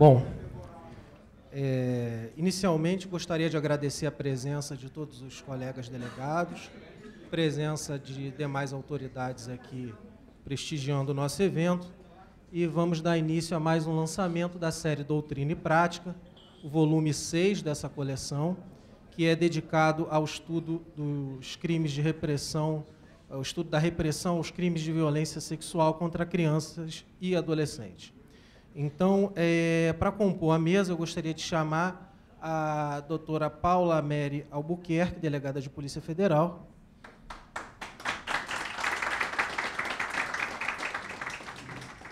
Bom, é, inicialmente gostaria de agradecer a presença de todos os colegas delegados, presença de demais autoridades aqui prestigiando o nosso evento e vamos dar início a mais um lançamento da série Doutrina e Prática, o volume 6 dessa coleção, que é dedicado ao estudo dos crimes de repressão, ao estudo da repressão aos crimes de violência sexual contra crianças e adolescentes. Então, é, para compor a mesa, eu gostaria de chamar a doutora Paula Mary Albuquerque, delegada de Polícia Federal.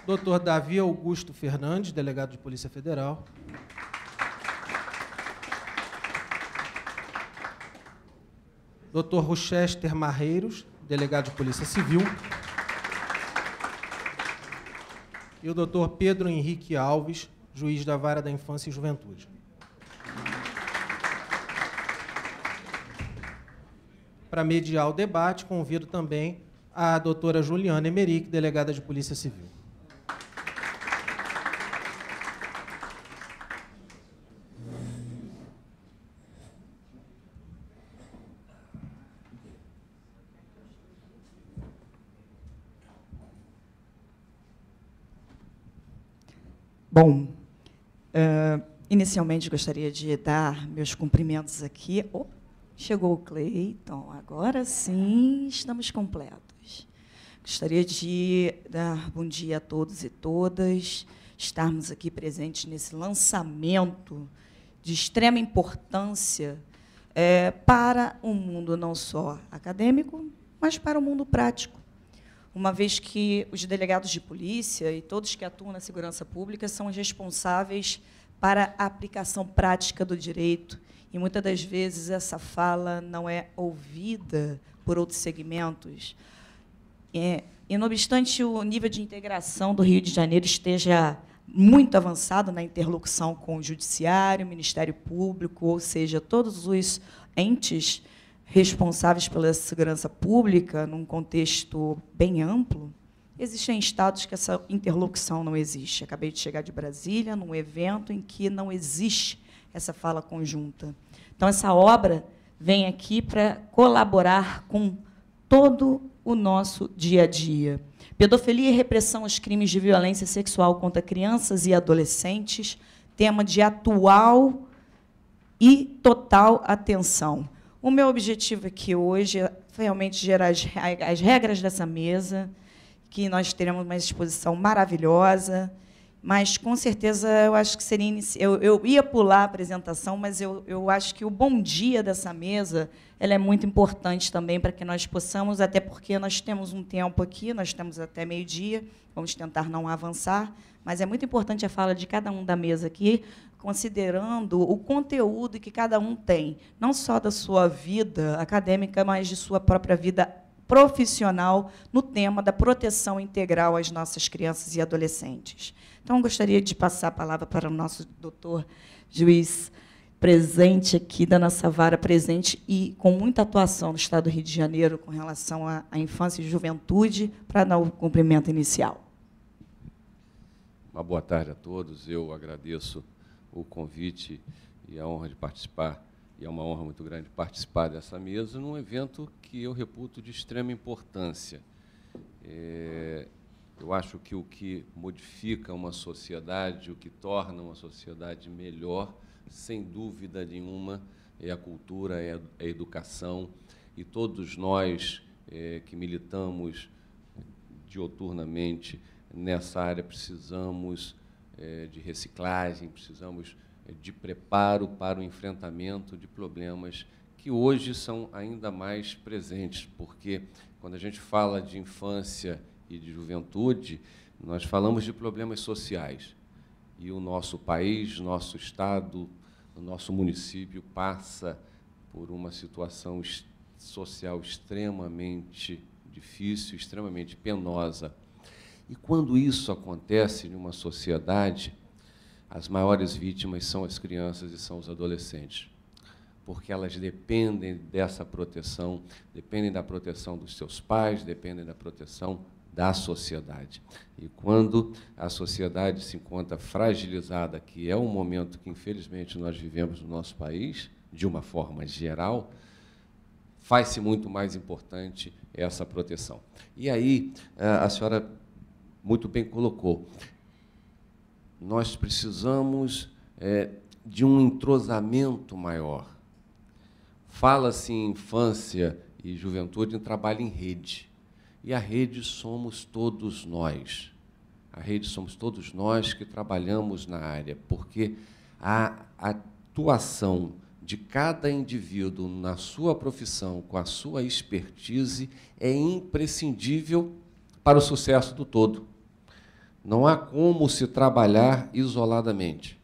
Doutor Davi Augusto Fernandes, delegado de Polícia Federal. Doutor Rochester Marreiros, delegado de Polícia Civil e o doutor Pedro Henrique Alves, juiz da Vara da Infância e Juventude. Para mediar o debate, convido também a doutora Juliana Emerick, delegada de Polícia Civil. Bom, uh, inicialmente gostaria de dar meus cumprimentos aqui. Oh, chegou o Cleiton, agora sim estamos completos. Gostaria de dar bom dia a todos e todas, estarmos aqui presentes nesse lançamento de extrema importância é, para o um mundo não só acadêmico, mas para o um mundo prático uma vez que os delegados de polícia e todos que atuam na segurança pública são responsáveis para a aplicação prática do direito. E muitas das vezes essa fala não é ouvida por outros segmentos. É, e, não obstante o nível de integração do Rio de Janeiro esteja muito avançado na interlocução com o Judiciário, o Ministério Público, ou seja, todos os entes responsáveis pela segurança pública, num contexto bem amplo, existem estados que essa interlocução não existe. Acabei de chegar de Brasília, num evento em que não existe essa fala conjunta. Então, essa obra vem aqui para colaborar com todo o nosso dia a dia. Pedofilia e repressão aos crimes de violência sexual contra crianças e adolescentes, tema de atual e total atenção. O meu objetivo aqui hoje é realmente gerar as, as regras dessa mesa, que nós teremos uma exposição maravilhosa, mas, com certeza, eu acho que seria. Inici... Eu, eu ia pular a apresentação, mas eu, eu acho que o bom dia dessa mesa ela é muito importante também para que nós possamos, até porque nós temos um tempo aqui, nós temos até meio-dia, vamos tentar não avançar, mas é muito importante a fala de cada um da mesa aqui, considerando o conteúdo que cada um tem, não só da sua vida acadêmica, mas de sua própria vida profissional no tema da proteção integral às nossas crianças e adolescentes. Então, gostaria de passar a palavra para o nosso doutor juiz presente aqui da nossa vara, presente e com muita atuação no Estado do Rio de Janeiro com relação à, à infância e juventude, para dar o cumprimento inicial. Uma boa tarde a todos. Eu agradeço o convite e a honra de participar, e é uma honra muito grande participar dessa mesa, num evento que eu reputo de extrema importância. É, eu acho que o que modifica uma sociedade, o que torna uma sociedade melhor, sem dúvida nenhuma, é a cultura, é a é educação. E todos nós é, que militamos é, dioturnamente nessa área precisamos é, de reciclagem, precisamos é, de preparo para o enfrentamento de problemas que hoje são ainda mais presentes, porque quando a gente fala de infância e de juventude, nós falamos de problemas sociais. E o nosso país, nosso estado, o nosso município passa por uma situação social extremamente difícil, extremamente penosa. E quando isso acontece em uma sociedade, as maiores vítimas são as crianças e são os adolescentes, porque elas dependem dessa proteção, dependem da proteção dos seus pais, dependem da proteção da sociedade. E quando a sociedade se encontra fragilizada, que é um momento que infelizmente nós vivemos no nosso país, de uma forma geral, faz-se muito mais importante essa proteção. E aí, eh, a senhora muito bem colocou, nós precisamos é, de um entrosamento maior. Fala-se em infância e juventude em trabalho em rede e a rede somos todos nós. A rede somos todos nós que trabalhamos na área, porque a atuação de cada indivíduo na sua profissão, com a sua expertise, é imprescindível para o sucesso do todo. Não há como se trabalhar isoladamente.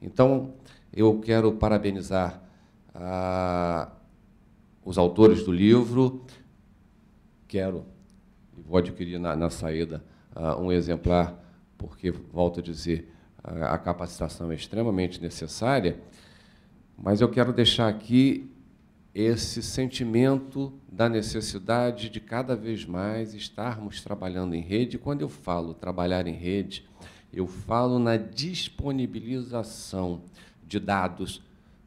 Então, eu quero parabenizar ah, os autores do livro, quero e vou adquirir na, na saída uh, um exemplar, porque, volto a dizer, a, a capacitação é extremamente necessária, mas eu quero deixar aqui esse sentimento da necessidade de cada vez mais estarmos trabalhando em rede. Quando eu falo trabalhar em rede, eu falo na disponibilização de dados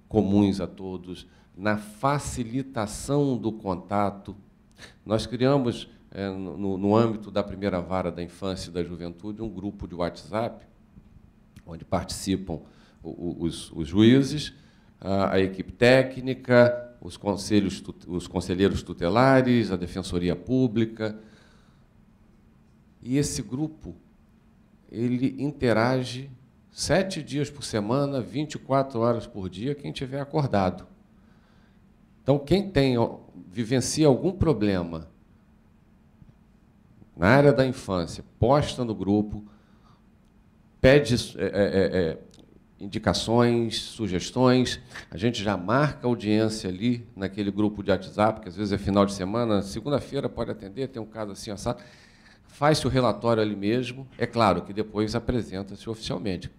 comuns a todos, na facilitação do contato nós criamos, é, no, no âmbito da primeira vara da infância e da juventude, um grupo de WhatsApp, onde participam os, os juízes, a, a equipe técnica, os, conselhos, os conselheiros tutelares, a defensoria pública. E esse grupo ele interage sete dias por semana, 24 horas por dia, quem tiver acordado. Então, quem tem vivencia algum problema na área da infância, posta no grupo, pede é é, é, é, indicações, sugestões. A gente já marca audiência ali naquele grupo de WhatsApp, que às vezes é final de semana, segunda-feira pode atender, tem um caso assim assado. Faz-se o relatório ali mesmo, é claro que depois apresenta-se oficialmente.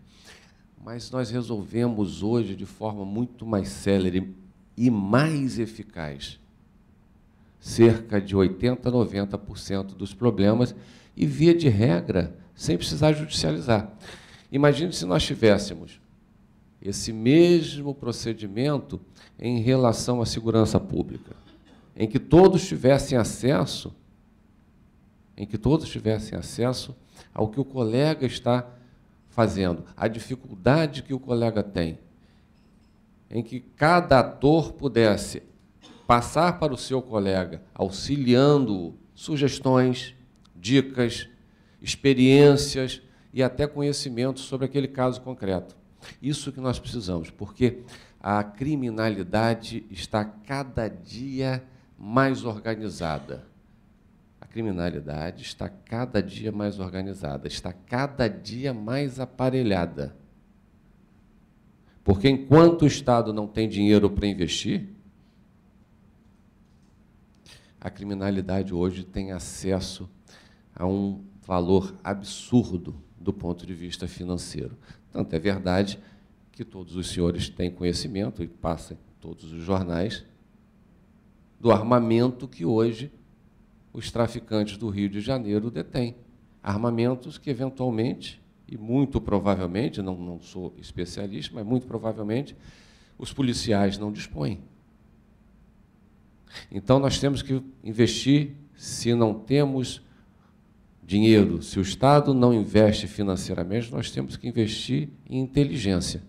Mas nós resolvemos hoje de forma muito mais célere e mais eficaz cerca de 80%, 90% dos problemas e, via de regra, sem precisar judicializar. Imagine se nós tivéssemos esse mesmo procedimento em relação à segurança pública, em que todos tivessem acesso, em que todos tivessem acesso ao que o colega está fazendo, à dificuldade que o colega tem, em que cada ator pudesse passar para o seu colega, auxiliando-o, sugestões, dicas, experiências e até conhecimento sobre aquele caso concreto. Isso que nós precisamos, porque a criminalidade está cada dia mais organizada. A criminalidade está cada dia mais organizada, está cada dia mais aparelhada. Porque enquanto o Estado não tem dinheiro para investir, a criminalidade hoje tem acesso a um valor absurdo do ponto de vista financeiro. Tanto é verdade que todos os senhores têm conhecimento e passam todos os jornais do armamento que hoje os traficantes do Rio de Janeiro detêm. Armamentos que, eventualmente, e muito provavelmente, não, não sou especialista, mas muito provavelmente, os policiais não dispõem. Então nós temos que investir se não temos dinheiro, se o Estado não investe financeiramente, nós temos que investir em inteligência.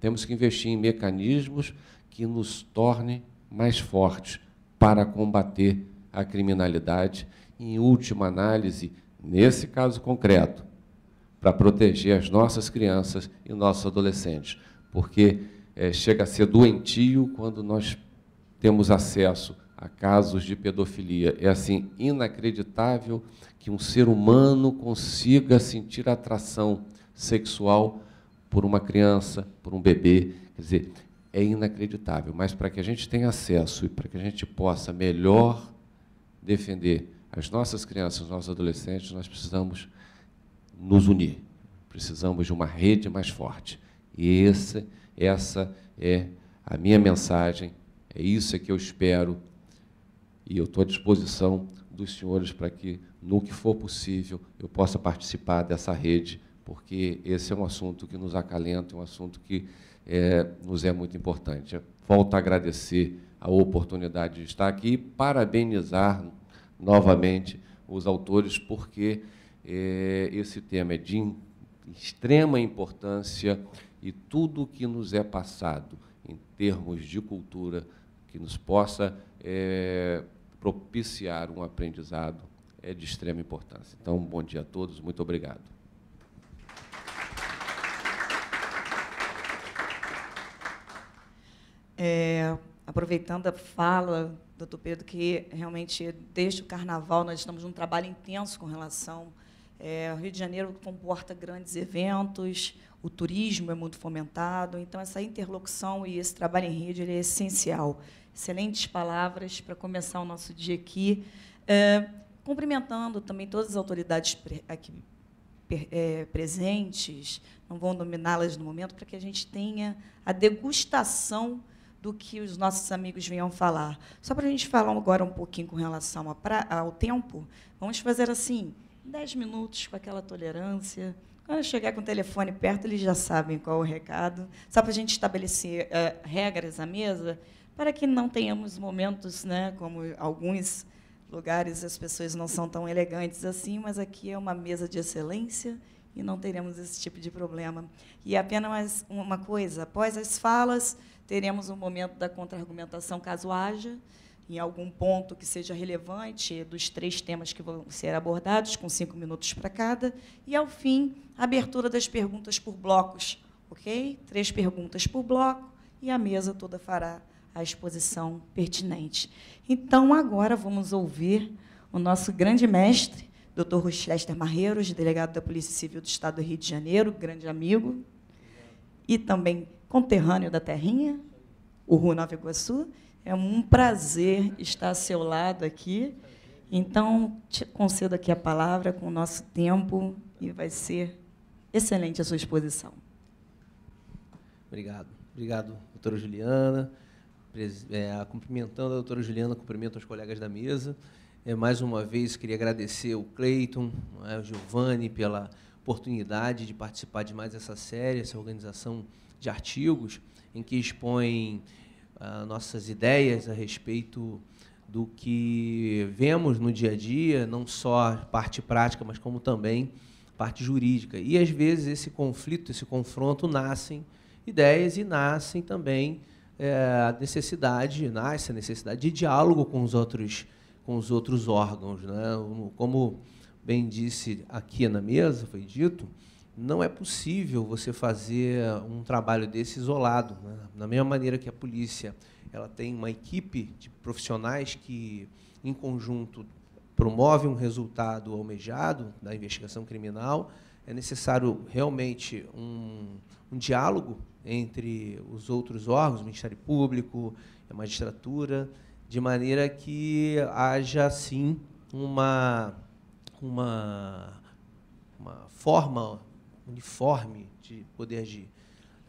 Temos que investir em mecanismos que nos tornem mais fortes para combater a criminalidade, em última análise, nesse caso concreto, para proteger as nossas crianças e nossos adolescentes, porque é, chega a ser doentio quando nós temos acesso a casos de pedofilia. É assim inacreditável que um ser humano consiga sentir atração sexual por uma criança, por um bebê. Quer dizer, é inacreditável, mas para que a gente tenha acesso e para que a gente possa melhor defender as nossas crianças, os nossos adolescentes, nós precisamos nos unir. Precisamos de uma rede mais forte. E esse, essa é a minha mensagem é isso é que eu espero e eu estou à disposição dos senhores para que, no que for possível, eu possa participar dessa rede, porque esse é um assunto que nos acalenta, um assunto que é, nos é muito importante. Volto a agradecer a oportunidade de estar aqui e parabenizar novamente os autores, porque é, esse tema é de extrema importância e tudo o que nos é passado em termos de cultura que nos possa é, propiciar um aprendizado é de extrema importância. Então, bom dia a todos, muito obrigado. É, aproveitando a fala, doutor Pedro, que realmente desde o carnaval nós estamos num trabalho intenso com relação. É, Rio de Janeiro comporta grandes eventos, o turismo é muito fomentado, então essa interlocução e esse trabalho em rede é essencial. Excelentes palavras para começar o nosso dia aqui. É, cumprimentando também todas as autoridades aqui é, presentes, não vou nominá-las no momento, para que a gente tenha a degustação do que os nossos amigos venham falar. Só para a gente falar agora um pouquinho com relação ao tempo, vamos fazer assim, dez minutos com aquela tolerância. Quando chegar com o telefone perto, eles já sabem qual é o recado. Só para a gente estabelecer é, regras à mesa, para que não tenhamos momentos, né, como alguns lugares as pessoas não são tão elegantes assim, mas aqui é uma mesa de excelência e não teremos esse tipo de problema. E apenas uma coisa, após as falas, teremos um momento da contra-argumentação, caso haja, em algum ponto que seja relevante dos três temas que vão ser abordados, com cinco minutos para cada, e, ao fim, a abertura das perguntas por blocos, ok? Três perguntas por bloco, e a mesa toda fará a exposição pertinente. Então, agora vamos ouvir o nosso grande mestre, Dr. Rochester Marreiros, delegado da Polícia Civil do Estado do Rio de Janeiro, grande amigo, e também conterrâneo da Terrinha, o Rua Nova Iguaçu. É um prazer estar a seu lado aqui. Então, te concedo aqui a palavra com o nosso tempo e vai ser excelente a sua exposição. Obrigado. Obrigado, doutora Juliana é, cumprimentando a doutora Juliana, cumprimento os colegas da mesa. É, mais uma vez, queria agradecer o Cleiton, é, o Giovanni, pela oportunidade de participar de mais essa série, essa organização de artigos, em que expõem ah, nossas ideias a respeito do que vemos no dia a dia, não só parte prática, mas como também parte jurídica. E às vezes esse conflito, esse confronto nascem ideias e nascem também é, necessidade, nasce a necessidade de diálogo com os outros, com os outros órgãos. Né? Como bem disse aqui na mesa, foi dito, não é possível você fazer um trabalho desse isolado. Né? Da mesma maneira que a polícia ela tem uma equipe de profissionais que, em conjunto, promove um resultado almejado da investigação criminal, é necessário realmente um, um diálogo entre os outros órgãos, Ministério Público, a magistratura, de maneira que haja sim uma, uma, uma forma uniforme de poder agir.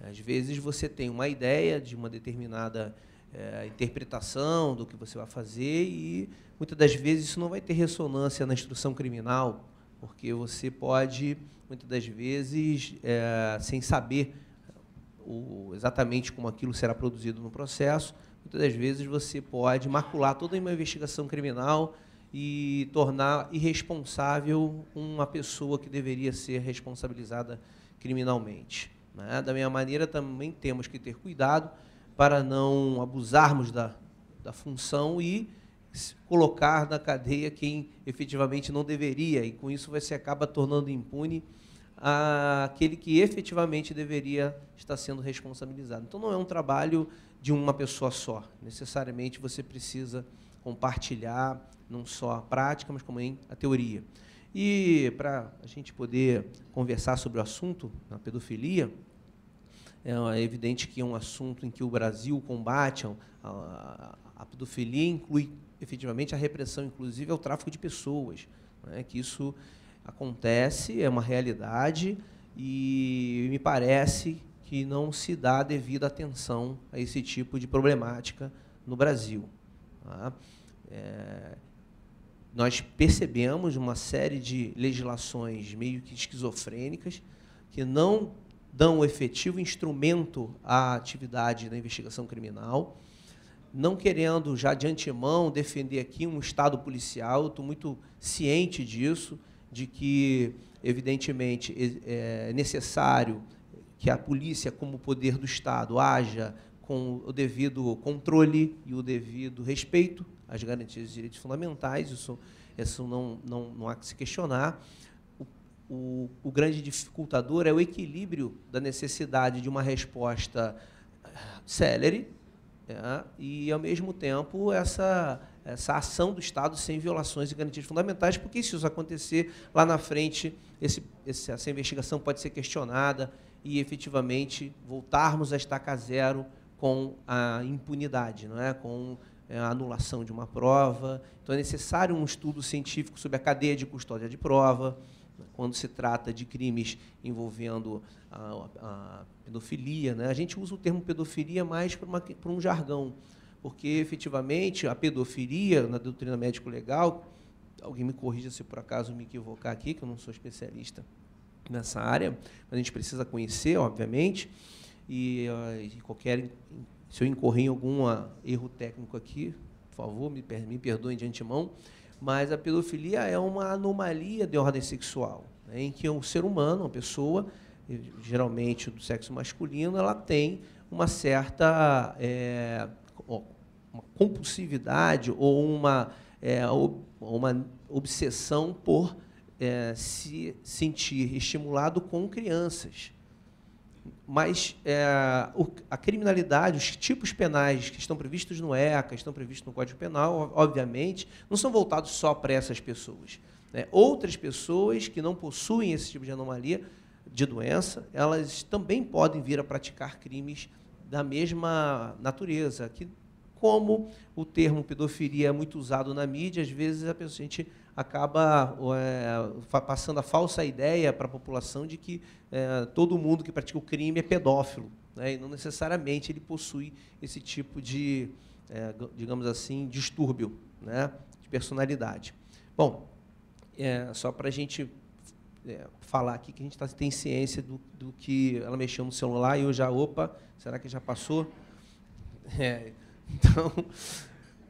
Às vezes você tem uma ideia de uma determinada é, interpretação do que você vai fazer e muitas das vezes isso não vai ter ressonância na instrução criminal, porque você pode, muitas das vezes, é, sem saber o, exatamente como aquilo será produzido no processo, muitas das vezes você pode macular toda uma investigação criminal e tornar irresponsável uma pessoa que deveria ser responsabilizada criminalmente. Né? Da mesma maneira, também temos que ter cuidado para não abusarmos da, da função e colocar na cadeia quem efetivamente não deveria. E com isso você acaba tornando impune aquele que efetivamente deveria estar sendo responsabilizado. Então, não é um trabalho de uma pessoa só. Necessariamente você precisa compartilhar não só a prática, mas também a teoria. E para a gente poder conversar sobre o assunto, da pedofilia, é, é evidente que é um assunto em que o Brasil combate a, a, a pedofilia, inclui efetivamente a repressão, inclusive ao tráfico de pessoas, né, que isso acontece, é uma realidade e me parece que não se dá devida atenção a esse tipo de problemática no Brasil. Tá? É, nós percebemos uma série de legislações meio que esquizofrênicas que não dão o efetivo instrumento à atividade da investigação criminal, não querendo já de antemão defender aqui um Estado policial, estou muito ciente disso, de que, evidentemente, é, é necessário que a polícia, como poder do Estado, haja com o devido controle e o devido respeito às garantias de direitos fundamentais, isso, isso não, não, não há que se questionar. O, o, o grande dificultador é o equilíbrio da necessidade de uma resposta é, célere é, e, ao mesmo tempo, essa essa ação do Estado sem violações e garantias fundamentais, porque se isso acontecer lá na frente, esse, essa investigação pode ser questionada e efetivamente voltarmos a estaca zero com a impunidade, não é? com é, a anulação de uma prova. Então é necessário um estudo científico sobre a cadeia de custódia de prova, quando se trata de crimes envolvendo a, a pedofilia. Né? A gente usa o termo pedofilia mais para um jargão porque efetivamente a pedofilia na doutrina médico-legal, alguém me corrija se por acaso me equivocar aqui, que eu não sou especialista nessa área, mas a gente precisa conhecer, obviamente, e, eh, e qualquer se eu incorrer em algum ah, erro técnico aqui, por favor, me, me perdoem de antemão, mas a pedofilia é uma anomalia de ordem sexual, né, em que um ser humano, uma pessoa, geralmente do sexo masculino, ela tem uma certa é, uma compulsividade ou uma, é, uma obsessão por é, se sentir estimulado com crianças. Mas é, o, a criminalidade, os tipos penais que estão previstos no ECA, estão previstos no Código Penal, obviamente, não são voltados só para essas pessoas. Né? Outras pessoas que não possuem esse tipo de anomalia, de doença, elas também podem vir a praticar crimes da mesma natureza, que como o termo pedofilia é muito usado na mídia, às vezes a, gente acaba é, passando a falsa ideia para a população de que é, todo mundo que pratica o crime é pedófilo, né? e não necessariamente ele possui esse tipo de, é, digamos assim, distúrbio né? de personalidade. Bom, só para a gente falar aqui que a gente tá, tem ciência do, do que ela mexeu no celular e eu já, opa, será que já passou? É, então,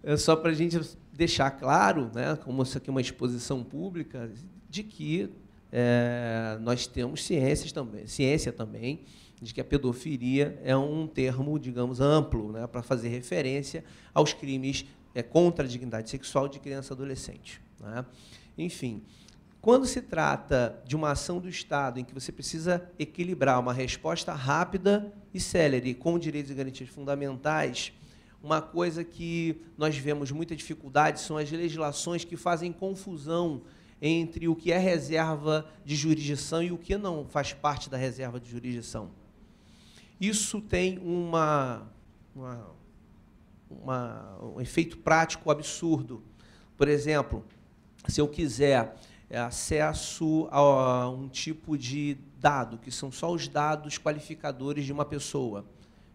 é só para a gente deixar claro, né, como isso aqui é uma exposição pública, de que é, nós temos ciências também, ciência também, de que a pedofilia é um termo, digamos, amplo, né, para fazer referência aos crimes é, contra a dignidade sexual de criança e adolescente. Né? Enfim, quando se trata de uma ação do Estado em que você precisa equilibrar uma resposta rápida e célere com direitos e garantias fundamentais, uma coisa que nós vemos muita dificuldade são as legislações que fazem confusão entre o que é reserva de jurisdição e o que não faz parte da reserva de jurisdição. Isso tem uma, uma, uma um efeito prático absurdo. Por exemplo, se eu quiser é, acesso a um tipo de dado, que são só os dados qualificadores de uma pessoa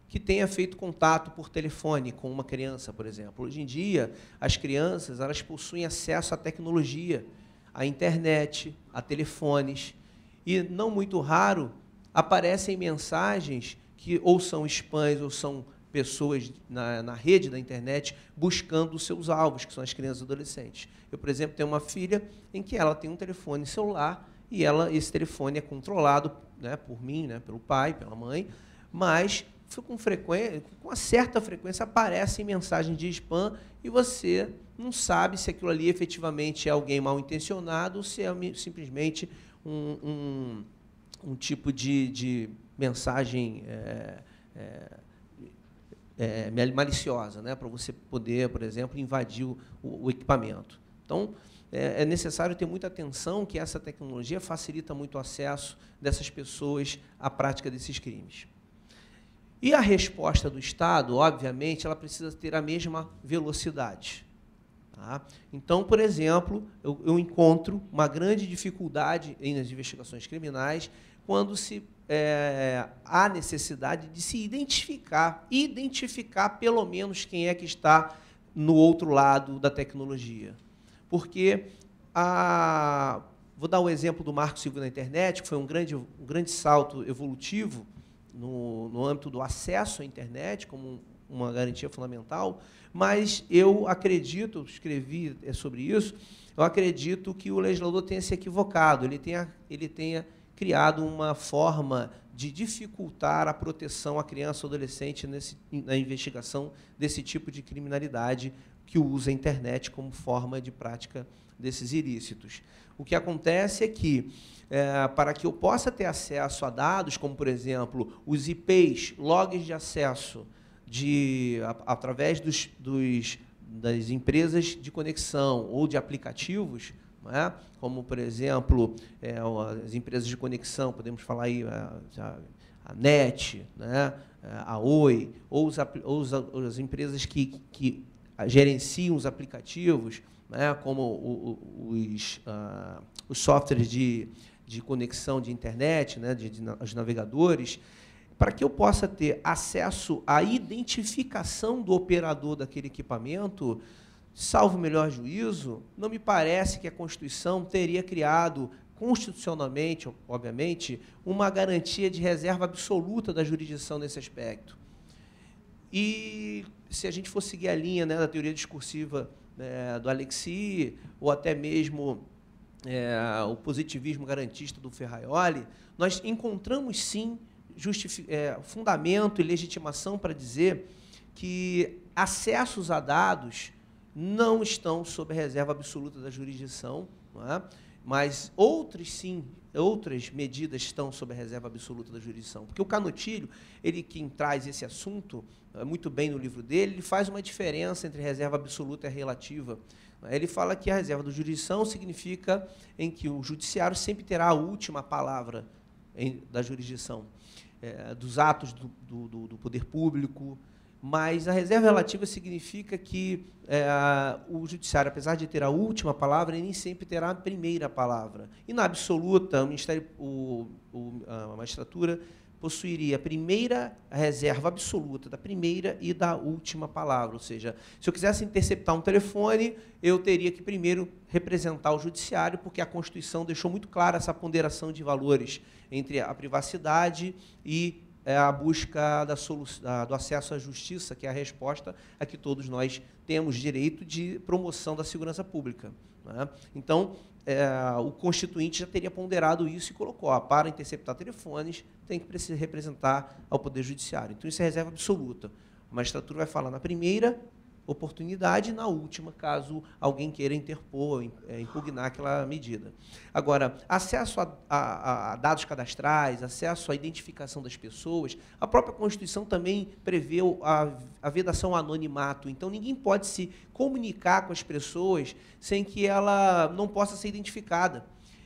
que tenha feito contato por telefone com uma criança, por exemplo. Hoje em dia, as crianças elas possuem acesso à tecnologia, à internet, a telefones, e não muito raro aparecem mensagens que ou são spams ou são pessoas na, na rede da internet buscando os seus alvos, que são as crianças e adolescentes. Eu, por exemplo, tenho uma filha em que ela tem um telefone celular e ela esse telefone é controlado né, por mim, né, pelo pai, pela mãe, mas com frequência, com uma certa frequência aparecem mensagens de spam e você não sabe se aquilo ali efetivamente é alguém mal intencionado ou se é simplesmente um, um, um tipo de, de mensagem é, é, é, maliciosa, né? para você poder, por exemplo, invadir o, o equipamento. Então, é, é necessário ter muita atenção que essa tecnologia facilita muito o acesso dessas pessoas à prática desses crimes. E a resposta do Estado, obviamente, ela precisa ter a mesma velocidade. Tá? Então, por exemplo, eu, eu, encontro uma grande dificuldade nas investigações criminais quando se é, há necessidade de se identificar, identificar pelo menos quem é que está no outro lado da tecnologia. Porque a, vou dar o um exemplo do Marco Civil na internet, que foi um grande, um grande salto evolutivo no, no âmbito do acesso à internet como uma garantia fundamental, mas eu acredito, escrevi é, sobre isso, eu acredito que o legislador tenha se equivocado, ele tenha, ele tenha criado uma forma de dificultar a proteção à criança ou adolescente nesse, na investigação desse tipo de criminalidade que usa a internet como forma de prática desses ilícitos. O que acontece é que, é, para que eu possa ter acesso a dados, como por exemplo os IPs, logs de acesso, de, a, através dos, dos, das empresas de conexão ou de aplicativos, é? como por exemplo é, as empresas de conexão, podemos falar aí a, a NET, né? a Oi, ou, os, ou as, as empresas que, que gerenciam os aplicativos, né, como o, o, os, ah, os softwares de, de conexão de internet, né, de, de, os navegadores, para que eu possa ter acesso à identificação do operador daquele equipamento, salvo o melhor juízo, não me parece que a Constituição teria criado constitucionalmente, obviamente, uma garantia de reserva absoluta da jurisdição nesse aspecto. E se a gente for seguir a linha né, da teoria discursiva é, do Alexi, ou até mesmo é, o positivismo garantista do Ferraioli, nós encontramos sim é, fundamento e legitimação para dizer que acessos a dados não estão sob a reserva absoluta da jurisdição, é? mas outras sim, outras medidas estão sob a reserva absoluta da jurisdição. Porque o Canotilho, ele quem traz esse assunto eh, muito bem no livro dele, ele faz uma diferença entre reserva absoluta e relativa. Ele fala que a reserva do jurisdição significa em que o judiciário sempre terá a última palavra em, da jurisdição, é, dos atos do, do, do, poder público, mas a reserva relativa significa que é, o judiciário, apesar de ter a última palavra, ele nem sempre terá a primeira palavra. E na absoluta, o, ministério, o, o a magistratura possuiria a primeira reserva absoluta da primeira e da última palavra. Ou seja, se eu quisesse interceptar um telefone, eu teria que primeiro representar o judiciário, porque a Constituição deixou muito clara essa ponderação de valores entre a privacidade e é, a busca da do acesso à justiça, que é a resposta a que todos nós temos direito de promoção da segurança pública. Né? Então, é, o constituinte já teria ponderado isso e colocou, para interceptar telefones, tem que representar ao Poder Judiciário. Então, isso é reserva absoluta. A magistratura vai falar na primeira oportunidade, na última, caso alguém queira interpor, é, impugnar aquela medida. Agora, acesso a, a, a dados cadastrais, acesso à identificação das pessoas, a própria Constituição também prevê a, a vedação ao anonimato, então ninguém pode se comunicar com as pessoas sem que ela não possa ser identificada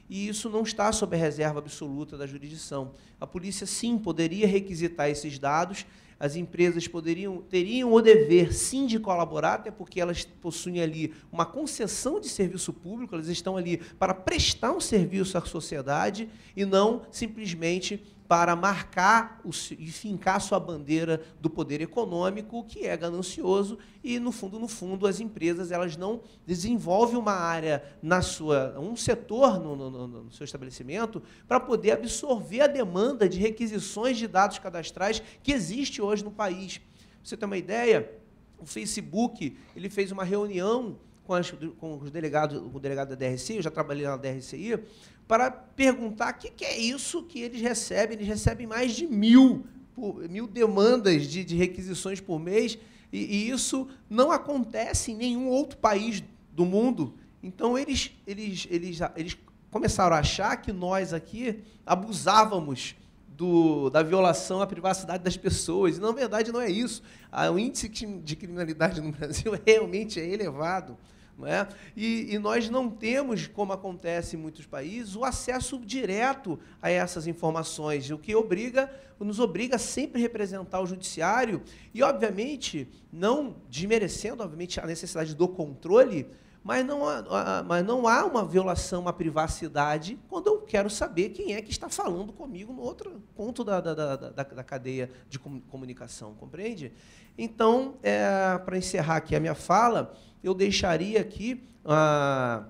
e isso não está sob a reserva absoluta da jurisdição. A polícia, sim, poderia requisitar esses dados as empresas poderiam, teriam o dever sim de colaborar, até porque elas possuem ali uma concessão de serviço público, elas estão ali para prestar um serviço à sociedade e não simplesmente para marcar o, e fincar sua bandeira do poder econômico, que é ganancioso, e no fundo, no fundo, as empresas elas não desenvolvem uma área na sua, um setor no, no, no seu estabelecimento para poder absorver a demanda de requisições de dados cadastrais que existe hoje no país. você tem uma ideia, o Facebook ele fez uma reunião com, as, com os delegados, com o delegado da DRCI, eu já trabalhei na DRCI, para perguntar o que, que, é isso que eles recebem. Eles recebem mais de mil, mil demandas de, de requisições por mês, e, e, isso não acontece em nenhum outro país do mundo. Então, eles, eles, eles, eles começaram a achar que nós aqui abusávamos do, da violação à privacidade das pessoas. E, na verdade, não é isso. Ah, o índice de criminalidade no Brasil realmente é elevado. É? E, e, nós não temos, como acontece em muitos países, o acesso direto a essas informações, o que obriga, nos obriga a sempre representar o judiciário e, obviamente, não desmerecendo obviamente a necessidade do controle, mas não, há, mas não há uma violação à privacidade quando eu quero saber quem é que está falando comigo no outro ponto da, da, da, da, da cadeia de comunicação, compreende? Então, é, para encerrar aqui a minha fala, eu deixaria aqui a,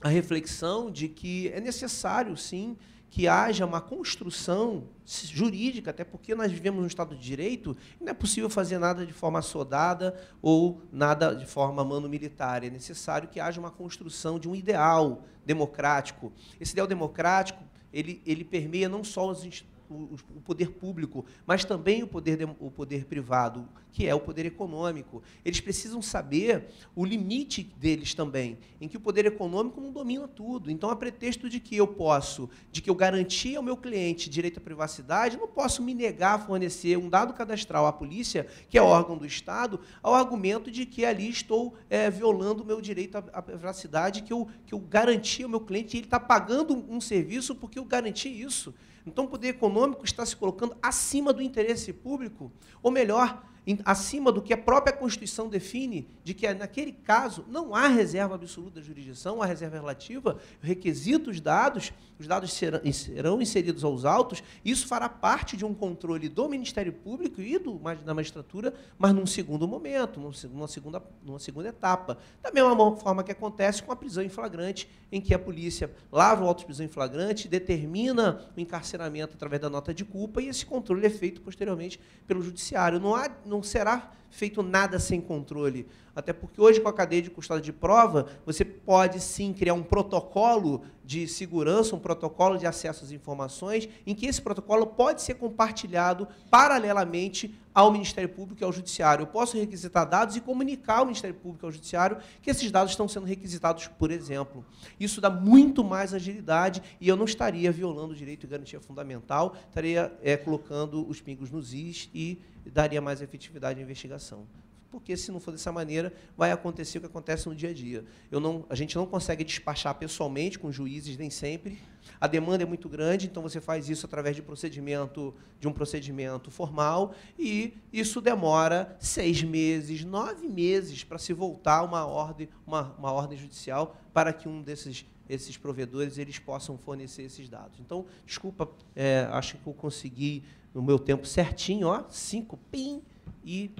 a reflexão de que é necessário, sim, que haja uma construção jurídica, até porque nós vivemos num Estado de Direito, e não é possível fazer nada de forma soldada ou nada de forma mano-militar. É necessário que haja uma construção de um ideal democrático. Esse ideal democrático ele, ele permeia não só as instituições, o, o poder público, mas também o poder, de, o poder privado, que é o poder econômico. Eles precisam saber o limite deles também, em que o poder econômico não domina tudo. Então, a pretexto de que eu posso, de que eu garanti ao meu cliente direito à privacidade, não posso me negar a fornecer um dado cadastral à polícia, que é órgão do Estado, ao argumento de que ali estou é, violando o meu direito à, à privacidade que eu, que eu garanti ao meu cliente e ele está pagando um serviço porque eu garanti isso. Então, o poder econômico está se colocando acima do interesse público, ou melhor, acima do que a própria Constituição define, de que naquele caso não há reserva absoluta da jurisdição, há reserva relativa, requisitos dados, os dados serão, serão inseridos aos autos, isso fará parte de um controle do Ministério Público e do, da magistratura, mas num segundo momento, numa segunda, numa segunda etapa. Da mesma forma que acontece com a prisão em flagrante, em que a polícia lava o auto de prisão em flagrante, determina o encarceramento através da nota de culpa e esse controle é feito posteriormente pelo judiciário. Não há não será feito nada sem controle. Até porque hoje, com a cadeia de custódia de prova, você pode sim criar um protocolo de segurança, um protocolo de acesso às informações, em que esse protocolo pode ser compartilhado paralelamente ao Ministério Público e ao Judiciário. Eu posso requisitar dados e comunicar ao Ministério Público e ao Judiciário que esses dados estão sendo requisitados, por exemplo. Isso dá muito mais agilidade e eu não estaria violando o direito e garantia fundamental, estaria é, colocando os pingos nos is e daria mais efetividade à investigação porque se não for dessa maneira, vai acontecer o que acontece no dia a dia. Eu não, a gente não consegue despachar pessoalmente com juízes nem sempre. A demanda é muito grande, então você faz isso através de procedimento, de um procedimento formal, e isso demora seis meses, nove meses para se voltar uma ordem, uma, uma ordem judicial para que um desses esses provedores eles possam fornecer esses dados. Então, desculpa, é, acho que eu consegui no meu tempo certinho, ó, cinco pim e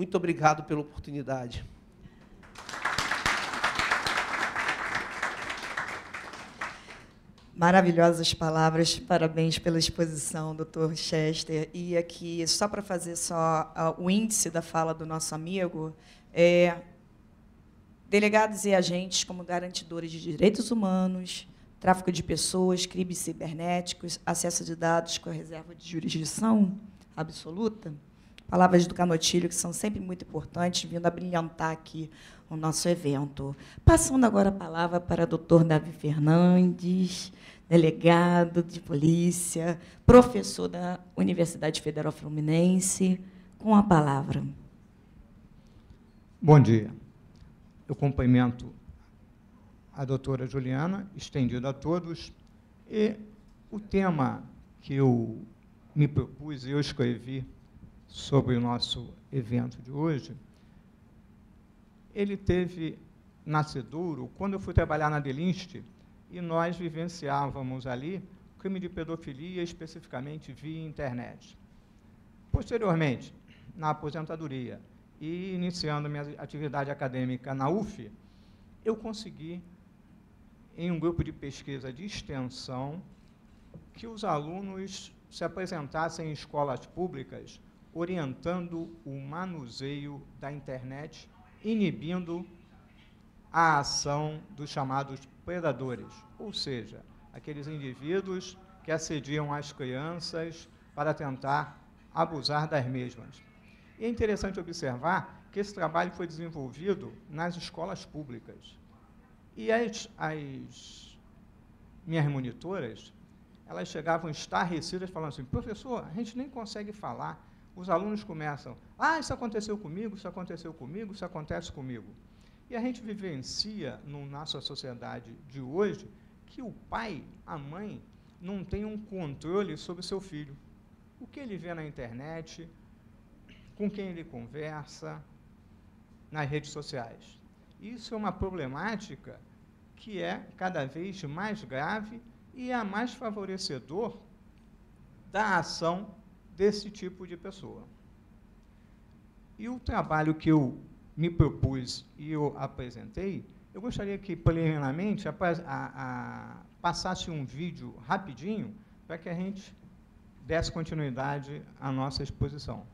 muito obrigado pela oportunidade. Maravilhosas palavras, parabéns pela exposição, doutor Chester. E aqui, só para fazer só ah, o índice da fala do nosso amigo, é, delegados e agentes como garantidores de direitos humanos, tráfico de pessoas, crimes cibernéticos, acesso de dados com reserva de jurisdição absoluta, palavras do Canotilho, que são sempre muito importantes, vindo a brilhantar aqui o nosso evento. Passando agora a palavra para o doutor Davi Fernandes, delegado de polícia, professor da Universidade Federal Fluminense, com a palavra. Bom dia. Eu cumprimento a doutora Juliana, estendido a todos, e o tema que eu me propus, eu escrevi sobre o nosso evento de hoje, ele teve nascedouro quando eu fui trabalhar na Delinste e nós vivenciávamos ali crime de pedofilia, especificamente via internet. Posteriormente, na aposentadoria e iniciando minha atividade acadêmica na UF, eu consegui, em um grupo de pesquisa de extensão, que os alunos se apresentassem em escolas públicas orientando o manuseio da internet, inibindo a ação dos chamados predadores, ou seja, aqueles indivíduos que assediam as crianças para tentar abusar das mesmas. E é interessante observar que esse trabalho foi desenvolvido nas escolas públicas. E as, as minhas monitoras, elas chegavam estarrecidas falando assim, professor, a gente nem consegue falar, os alunos começam, ah, isso aconteceu comigo, isso aconteceu comigo, isso acontece comigo. E a gente vivencia na nossa sociedade de hoje que o pai, a mãe, não tem um controle sobre o seu filho. O que ele vê na internet, com quem ele conversa, nas redes sociais. Isso é uma problemática que é cada vez mais grave e é a mais favorecedor da ação desse tipo de pessoa. E o trabalho que eu me propus e eu apresentei, eu gostaria que, preliminarmente, a, a, passasse um vídeo rapidinho para que a gente desse continuidade à nossa exposição.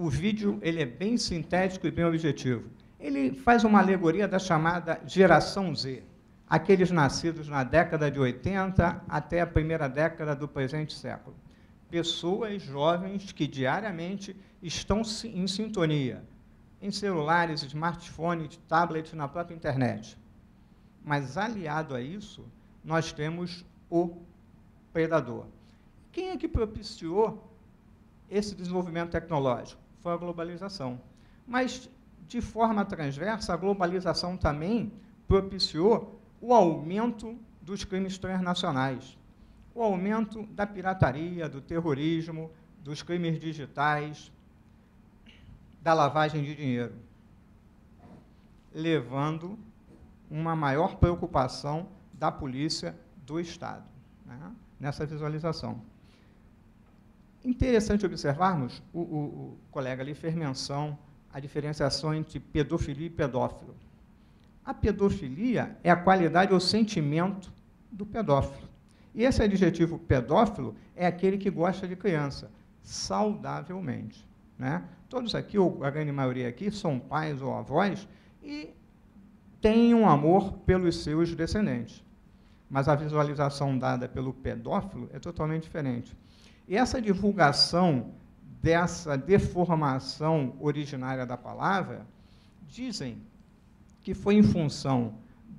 o vídeo ele é bem sintético e bem objetivo. Ele faz uma alegoria da chamada geração Z, aqueles nascidos na década de 80 até a primeira década do presente século. Pessoas jovens que diariamente estão em sintonia em celulares, smartphones, tablets, na própria internet. Mas, aliado a isso, nós temos o predador. Quem é que propiciou esse desenvolvimento tecnológico? foi a globalização. Mas, de forma transversa, a globalização também propiciou o aumento dos crimes transnacionais, o aumento da pirataria, do terrorismo, dos crimes digitais, da lavagem de dinheiro, levando uma maior preocupação da polícia do Estado, né, nessa visualização interessante observarmos, o, o, o colega ali fez menção à diferenciação entre pedofilia e pedófilo. A pedofilia é a qualidade ou sentimento do pedófilo. E esse adjetivo pedófilo é aquele que gosta de criança, saudavelmente. Né? Todos aqui, ou a grande maioria aqui, são pais ou avós e têm um amor pelos seus descendentes. Mas a visualização dada pelo pedófilo é totalmente diferente. E essa divulgação dessa deformação originária da palavra, dizem que foi em função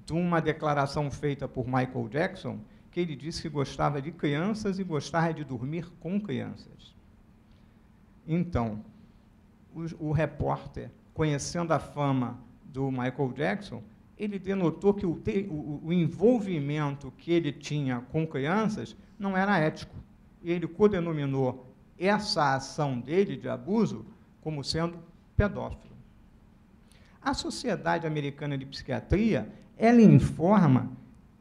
de uma declaração feita por Michael Jackson, que ele disse que gostava de crianças e gostava de dormir com crianças. Então, o, o repórter, conhecendo a fama do Michael Jackson, ele denotou que o, o, o envolvimento que ele tinha com crianças não era ético ele codenominou essa ação dele de abuso como sendo pedófilo. A Sociedade Americana de Psiquiatria, ela informa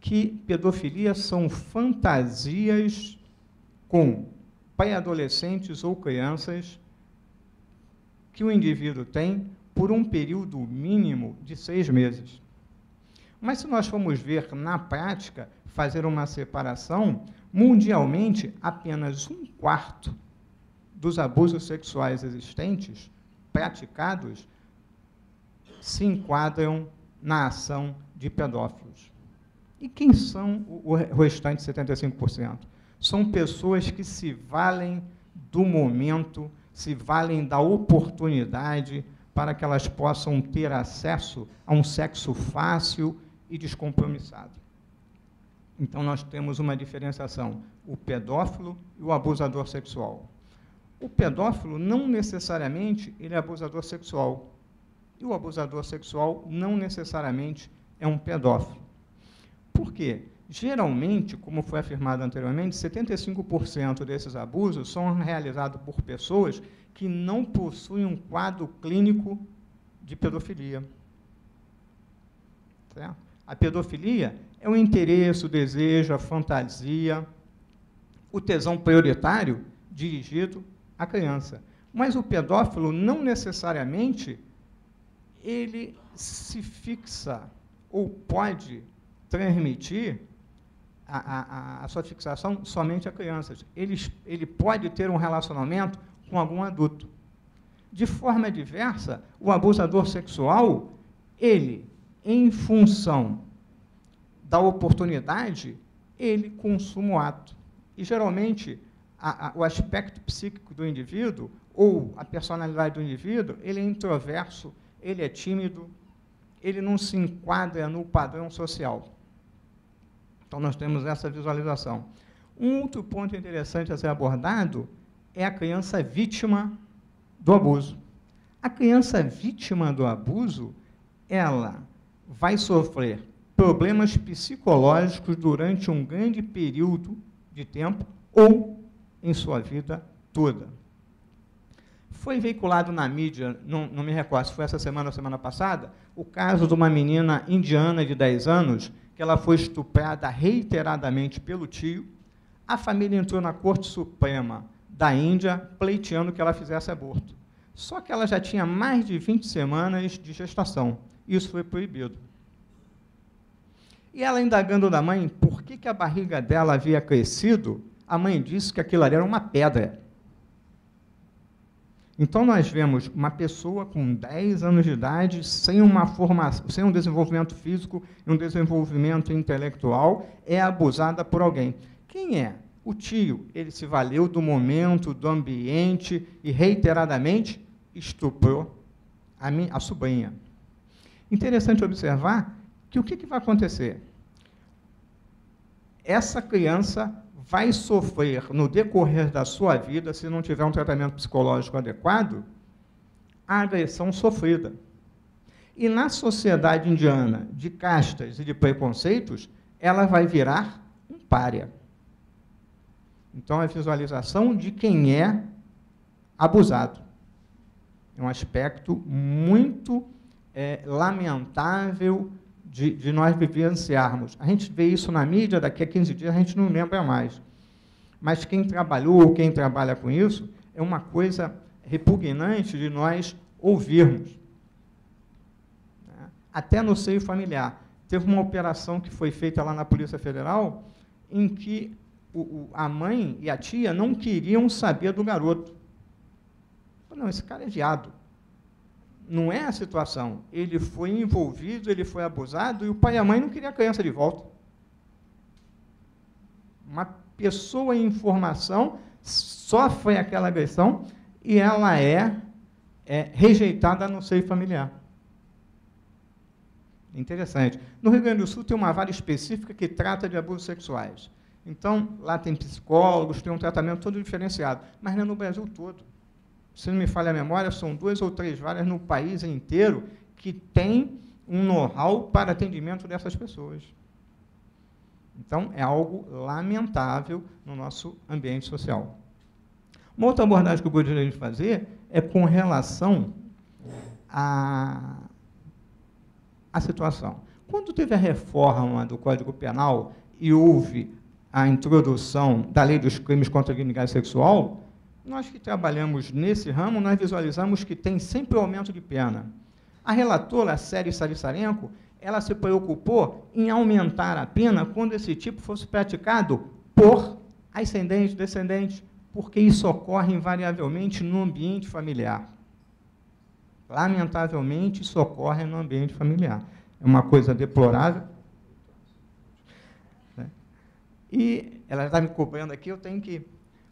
que pedofilia são fantasias com pré-adolescentes ou crianças que o indivíduo tem por um período mínimo de seis meses. Mas se nós formos ver na prática, fazer uma separação, Mundialmente, apenas um quarto dos abusos sexuais existentes, praticados, se enquadram na ação de pedófilos. E quem são o restante 75%? São pessoas que se valem do momento, se valem da oportunidade para que elas possam ter acesso a um sexo fácil e descompromissado. Então, nós temos uma diferenciação: o pedófilo e o abusador sexual. O pedófilo não necessariamente ele é abusador sexual. E o abusador sexual não necessariamente é um pedófilo. Por quê? Geralmente, como foi afirmado anteriormente, 75% desses abusos são realizados por pessoas que não possuem um quadro clínico de pedofilia. Certo? A pedofilia é o interesse, o desejo, a fantasia, o tesão prioritário dirigido à criança. Mas o pedófilo não necessariamente ele se fixa ou pode transmitir a, a, a, sua fixação somente a crianças. Ele, ele pode ter um relacionamento com algum adulto. De forma diversa, o abusador sexual, ele em função da oportunidade, ele consuma o ato. E, geralmente, a, a, o aspecto psíquico do indivíduo ou a personalidade do indivíduo, ele é introverso, ele é tímido, ele não se enquadra no padrão social. Então, nós temos essa visualização. Um outro ponto interessante a ser abordado é a criança vítima do abuso. A criança vítima do abuso, ela vai sofrer problemas psicológicos durante um grande período de tempo ou em sua vida toda. Foi veiculado na mídia, não, não me recordo se foi essa semana ou semana passada, o caso de uma menina indiana de 10 anos que ela foi estuprada reiteradamente pelo tio. A família entrou na Corte Suprema da Índia pleiteando que ela fizesse aborto. Só que ela já tinha mais de 20 semanas de gestação isso foi proibido. E ela indagando da mãe por que, que a barriga dela havia crescido, a mãe disse que aquilo ali era uma pedra. Então nós vemos uma pessoa com 10 anos de idade, sem uma formação, sem um desenvolvimento físico e um desenvolvimento intelectual, é abusada por alguém. Quem é? O tio. Ele se valeu do momento, do ambiente e reiteradamente estuprou a, minha, a sobrinha. Interessante observar que o que, que vai acontecer? Essa criança vai sofrer no decorrer da sua vida, se não tiver um tratamento psicológico adequado, a agressão sofrida. E na sociedade indiana de castas e de preconceitos, ela vai virar um pária. Então, a visualização de quem é abusado é um aspecto muito importante é, lamentável de, de, nós vivenciarmos. A gente vê isso na mídia, daqui a 15 dias a gente não lembra mais. Mas quem trabalhou, ou quem trabalha com isso, é uma coisa repugnante de nós ouvirmos. Até no seio familiar. Teve uma operação que foi feita lá na Polícia Federal em que o, a mãe e a tia não queriam saber do garoto. Não, esse cara é viado. Não é a situação. Ele foi envolvido, ele foi abusado e o pai e a mãe não queriam a criança de volta. Uma pessoa em formação sofre aquela agressão e ela é, é rejeitada no seio familiar. Interessante. No Rio Grande do Sul tem uma vara específica que trata de abusos sexuais. Então, lá tem psicólogos, tem um tratamento todo diferenciado, mas não é no Brasil todo se não me falha a memória, são duas ou três vagas no país inteiro que tem um know-how para atendimento dessas pessoas. Então, é algo lamentável no nosso ambiente social. Uma outra abordagem que eu gostaria de fazer é com relação à, à situação. Quando teve a reforma do Código Penal e houve a introdução da lei dos crimes contra a dignidade sexual, nós que trabalhamos nesse ramo, nós visualizamos que tem sempre um aumento de pena. A relatora, a Série Sarissarenko, ela se preocupou em aumentar a pena quando esse tipo fosse praticado por ascendente, descendente, porque isso ocorre invariavelmente no ambiente familiar. Lamentavelmente, isso ocorre no ambiente familiar. É uma coisa deplorável. Né? E ela está me cobrando aqui, eu tenho que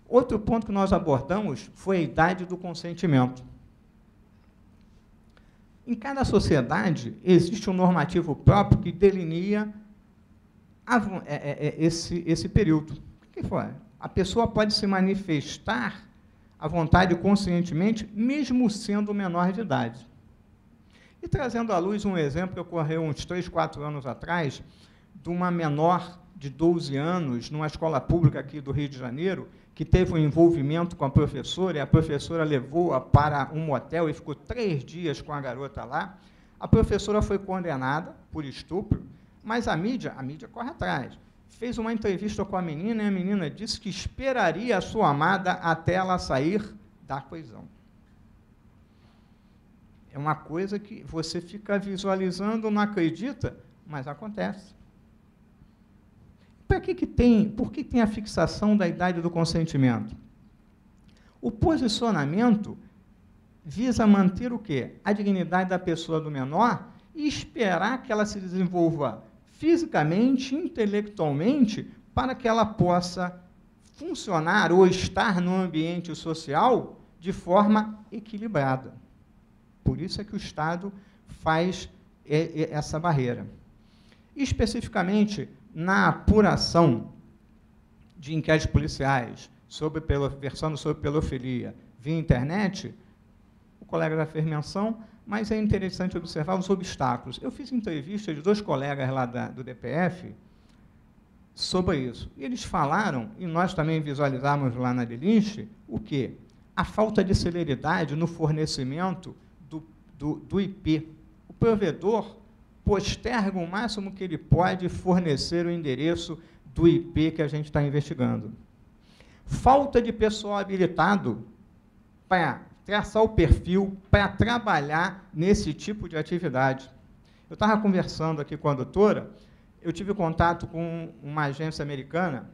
Outro ponto que nós abordamos foi a idade do consentimento. Em cada sociedade existe um normativo próprio que delinea a, é, é, é, esse, esse período. O que foi? A pessoa pode se manifestar à vontade conscientemente, mesmo sendo menor de idade. E trazendo à luz um exemplo que ocorreu uns 3, 4 anos atrás, de uma menor de 12 anos, numa escola pública aqui do Rio de Janeiro, que teve um envolvimento com a professora, e a professora levou-a para um motel e ficou três dias com a garota lá. A professora foi condenada por estupro, mas a mídia, a mídia corre atrás. Fez uma entrevista com a menina e a menina disse que esperaria a sua amada até ela sair da prisão. É uma coisa que você fica visualizando, não acredita, mas acontece. Para que, que tem? Por que tem a fixação da idade do consentimento? O posicionamento visa manter o quê? A dignidade da pessoa do menor e esperar que ela se desenvolva fisicamente, intelectualmente, para que ela possa funcionar ou estar no ambiente social de forma equilibrada. Por isso é que o Estado faz é, é, essa barreira. Especificamente, na apuração de inquéritos policiais sobre pelo, versando sobre pedofilia via internet, o colega já fez menção, mas é interessante observar os obstáculos. Eu fiz entrevista de dois colegas lá da, do DPF sobre isso. E eles falaram, e nós também visualizamos lá na Delinche, o quê? A falta de celeridade no fornecimento do, do, do IP. O provedor posterga o máximo que ele pode fornecer o endereço do IP que a gente está investigando. Falta de pessoal habilitado para traçar o perfil, para trabalhar nesse tipo de atividade. Eu estava conversando aqui com a doutora, eu tive contato com uma agência americana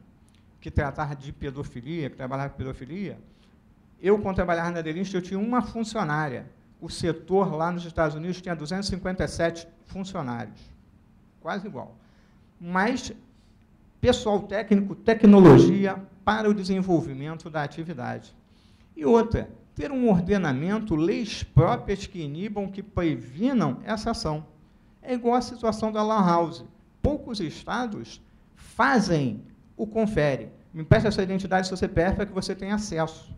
que tratava de pedofilia, que trabalhava com pedofilia. Eu, quando trabalhava na Delista, eu tinha uma funcionária o setor lá nos Estados Unidos tinha 257 funcionários, quase igual. Mas pessoal técnico, tecnologia para o desenvolvimento da atividade. E outra, ter um ordenamento, leis próprias que inibam, que previnam essa ação. É igual à situação da Lan House. Poucos estados fazem o confere. Me empresta sua identidade, seu CPF, para é que você tenha acesso.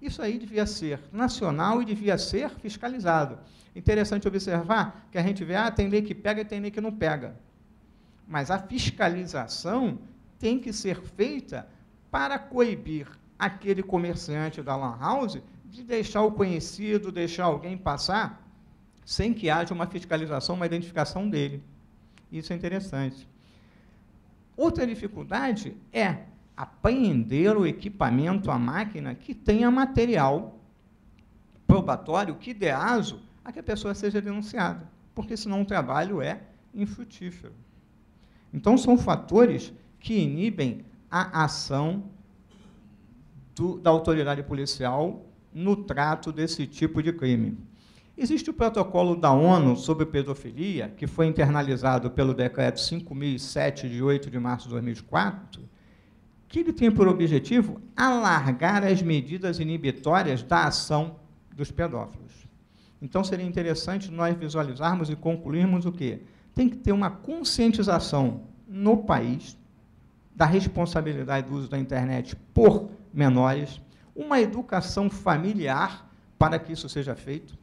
Isso aí devia ser nacional e devia ser fiscalizado. Interessante observar que a gente vê, ah, tem lei que pega e tem lei que não pega. Mas a fiscalização tem que ser feita para coibir aquele comerciante da Lan House de deixar o conhecido, deixar alguém passar, sem que haja uma fiscalização, uma identificação dele. Isso é interessante. Outra dificuldade é apreender o equipamento, a máquina que tenha material probatório que dê aso a que a pessoa seja denunciada, porque senão o trabalho é infrutífero. Então, são fatores que inibem a ação do, da autoridade policial no trato desse tipo de crime. Existe o protocolo da ONU sobre pedofilia, que foi internalizado pelo decreto 5007 de 8 de março de 2004, que ele tem por objetivo alargar as medidas inibitórias da ação dos pedófilos. Então seria interessante nós visualizarmos e concluirmos o quê? Tem que ter uma conscientização no país da responsabilidade do uso da internet por menores, uma educação familiar para que isso seja feito,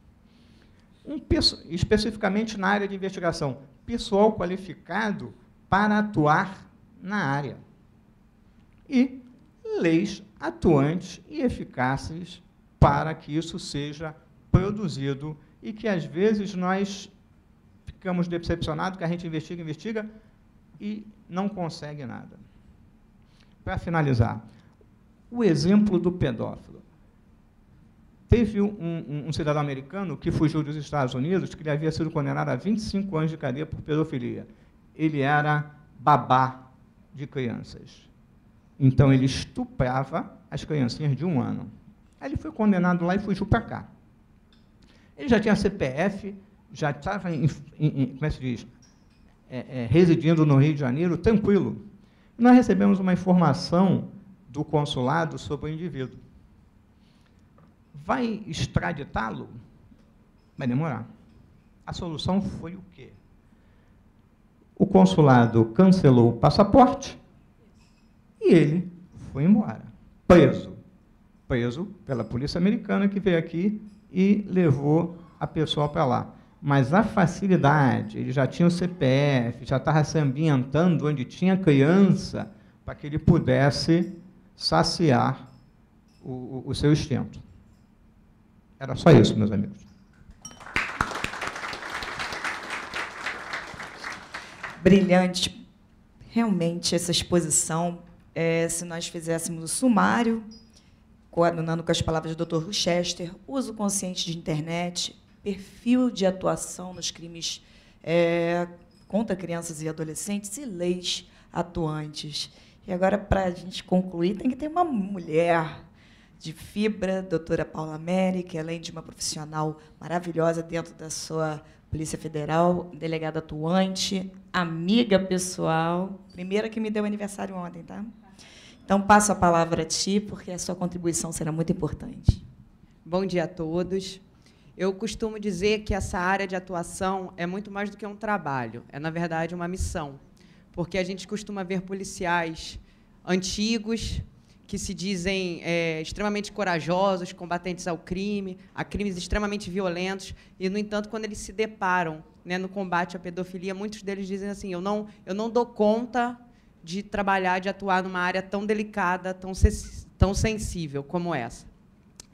um, especificamente na área de investigação, pessoal qualificado para atuar na área e leis atuantes e eficazes para que isso seja produzido e que às vezes nós ficamos decepcionados que a gente investiga, investiga e não consegue nada. Para finalizar, o exemplo do pedófilo. Teve um, um, um, cidadão americano que fugiu dos Estados Unidos, que ele havia sido condenado a 25 anos de cadeia por pedofilia. Ele era babá de crianças. Então ele estuprava as criancinhas de um ano. Aí ele foi condenado lá e fugiu para cá. Ele já tinha CPF, já estava, em, em, como é que se diz, é, é, residindo no Rio de Janeiro, tranquilo. Nós recebemos uma informação do consulado sobre o indivíduo. Vai extraditá-lo? Vai demorar. A solução foi o quê? O consulado cancelou o passaporte e ele foi embora, preso. Preso pela polícia americana que veio aqui e levou a pessoa para lá. Mas a facilidade, ele já tinha o CPF, já estava se ambientando onde tinha criança, para que ele pudesse saciar o, o seu instinto. Era só isso, meus amigos. Brilhante. Realmente, essa exposição é, se nós fizéssemos o sumário, coordenando com as palavras do Dr. Chester, uso consciente de internet, perfil de atuação nos crimes é, contra crianças e adolescentes e leis atuantes. E agora, para a gente concluir, tem que ter uma mulher de fibra, doutora Paula Meri, que além de uma profissional maravilhosa dentro da sua Polícia Federal, delegada atuante, amiga pessoal, primeira que me deu aniversário ontem, tá? Então, passo a palavra a ti, porque a sua contribuição será muito importante. Bom dia a todos. Eu costumo dizer que essa área de atuação é muito mais do que um trabalho, é, na verdade, uma missão, porque a gente costuma ver policiais antigos que se dizem é, extremamente corajosos, combatentes ao crime, a crimes extremamente violentos, e, no entanto, quando eles se deparam né, no combate à pedofilia, muitos deles dizem assim: eu não, eu não dou conta de trabalhar, de atuar numa área tão delicada, tão, tão sensível como essa.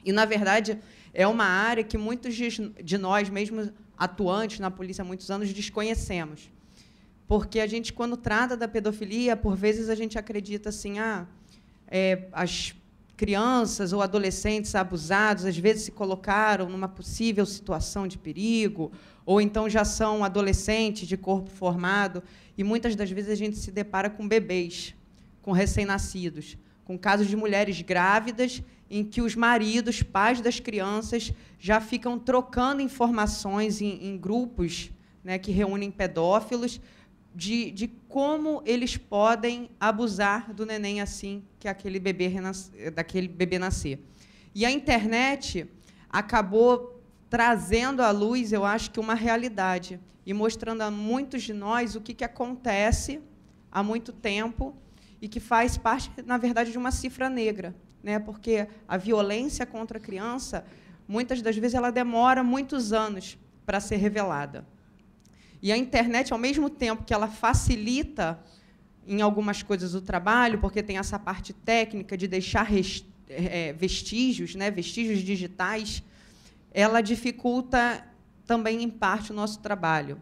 E, na verdade, é uma área que muitos de nós, mesmo atuantes na polícia há muitos anos, desconhecemos. Porque a gente, quando trata da pedofilia, por vezes a gente acredita assim, ah, é, as crianças ou adolescentes abusados às vezes se colocaram numa possível situação de perigo, ou então já são adolescentes de corpo formado e muitas das vezes a gente se depara com bebês, com recém-nascidos, com casos de mulheres grávidas em que os maridos, pais das crianças, já ficam trocando informações em, em grupos né, que reúnem pedófilos de, de, como eles podem abusar do neném assim que aquele bebê daquele bebê nascer. E a internet acabou trazendo à luz, eu acho que uma realidade e mostrando a muitos de nós o que, que acontece há muito tempo e que faz parte, na verdade, de uma cifra negra, né? Porque a violência contra a criança, muitas das vezes, ela demora muitos anos para ser revelada. E a internet, ao mesmo tempo que ela facilita em algumas coisas o trabalho, porque tem essa parte técnica de deixar eh, vestígios, né? Vestígios digitais ela dificulta também, em parte, o nosso trabalho.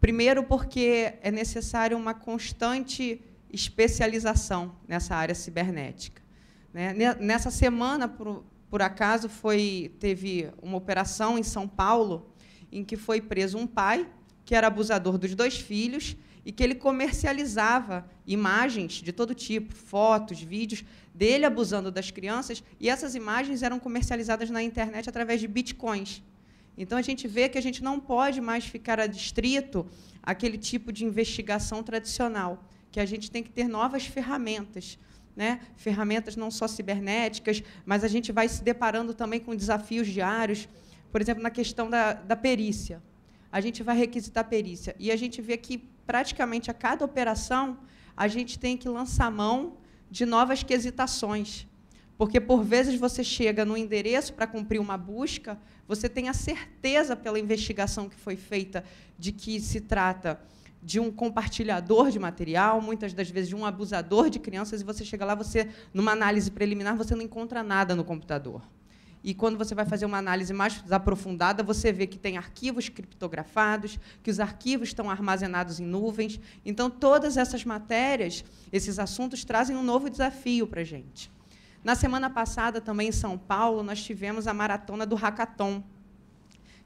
Primeiro, porque é necessário uma constante especialização nessa área cibernética. Né? Nessa semana, por, por acaso, foi, teve uma operação em São Paulo em que foi preso um pai que era abusador dos dois filhos e que ele comercializava imagens de todo tipo, fotos, vídeos, dele abusando das crianças, e essas imagens eram comercializadas na internet através de bitcoins. Então a gente vê que a gente não pode mais ficar adstrito àquele tipo de investigação tradicional, que a gente tem que ter novas ferramentas. Né? ferramentas não só cibernéticas, mas a gente vai se deparando também com desafios diários, por exemplo, na questão da, da perícia. A gente vai requisitar perícia e a gente vê que praticamente a cada operação a gente tem que lançar mão de novas quesitações. Porque, por vezes, você chega no endereço para cumprir uma busca, você tem a certeza, pela investigação que foi feita, de que se trata de um compartilhador de material, muitas das vezes de um abusador de crianças, e você chega lá, você numa análise preliminar, você não encontra nada no computador. E quando você vai fazer uma análise mais aprofundada, você vê que tem arquivos criptografados, que os arquivos estão armazenados em nuvens. Então, todas essas matérias, esses assuntos, trazem um novo desafio para a gente. Na semana passada, também em São Paulo, nós tivemos a maratona do Hackathon,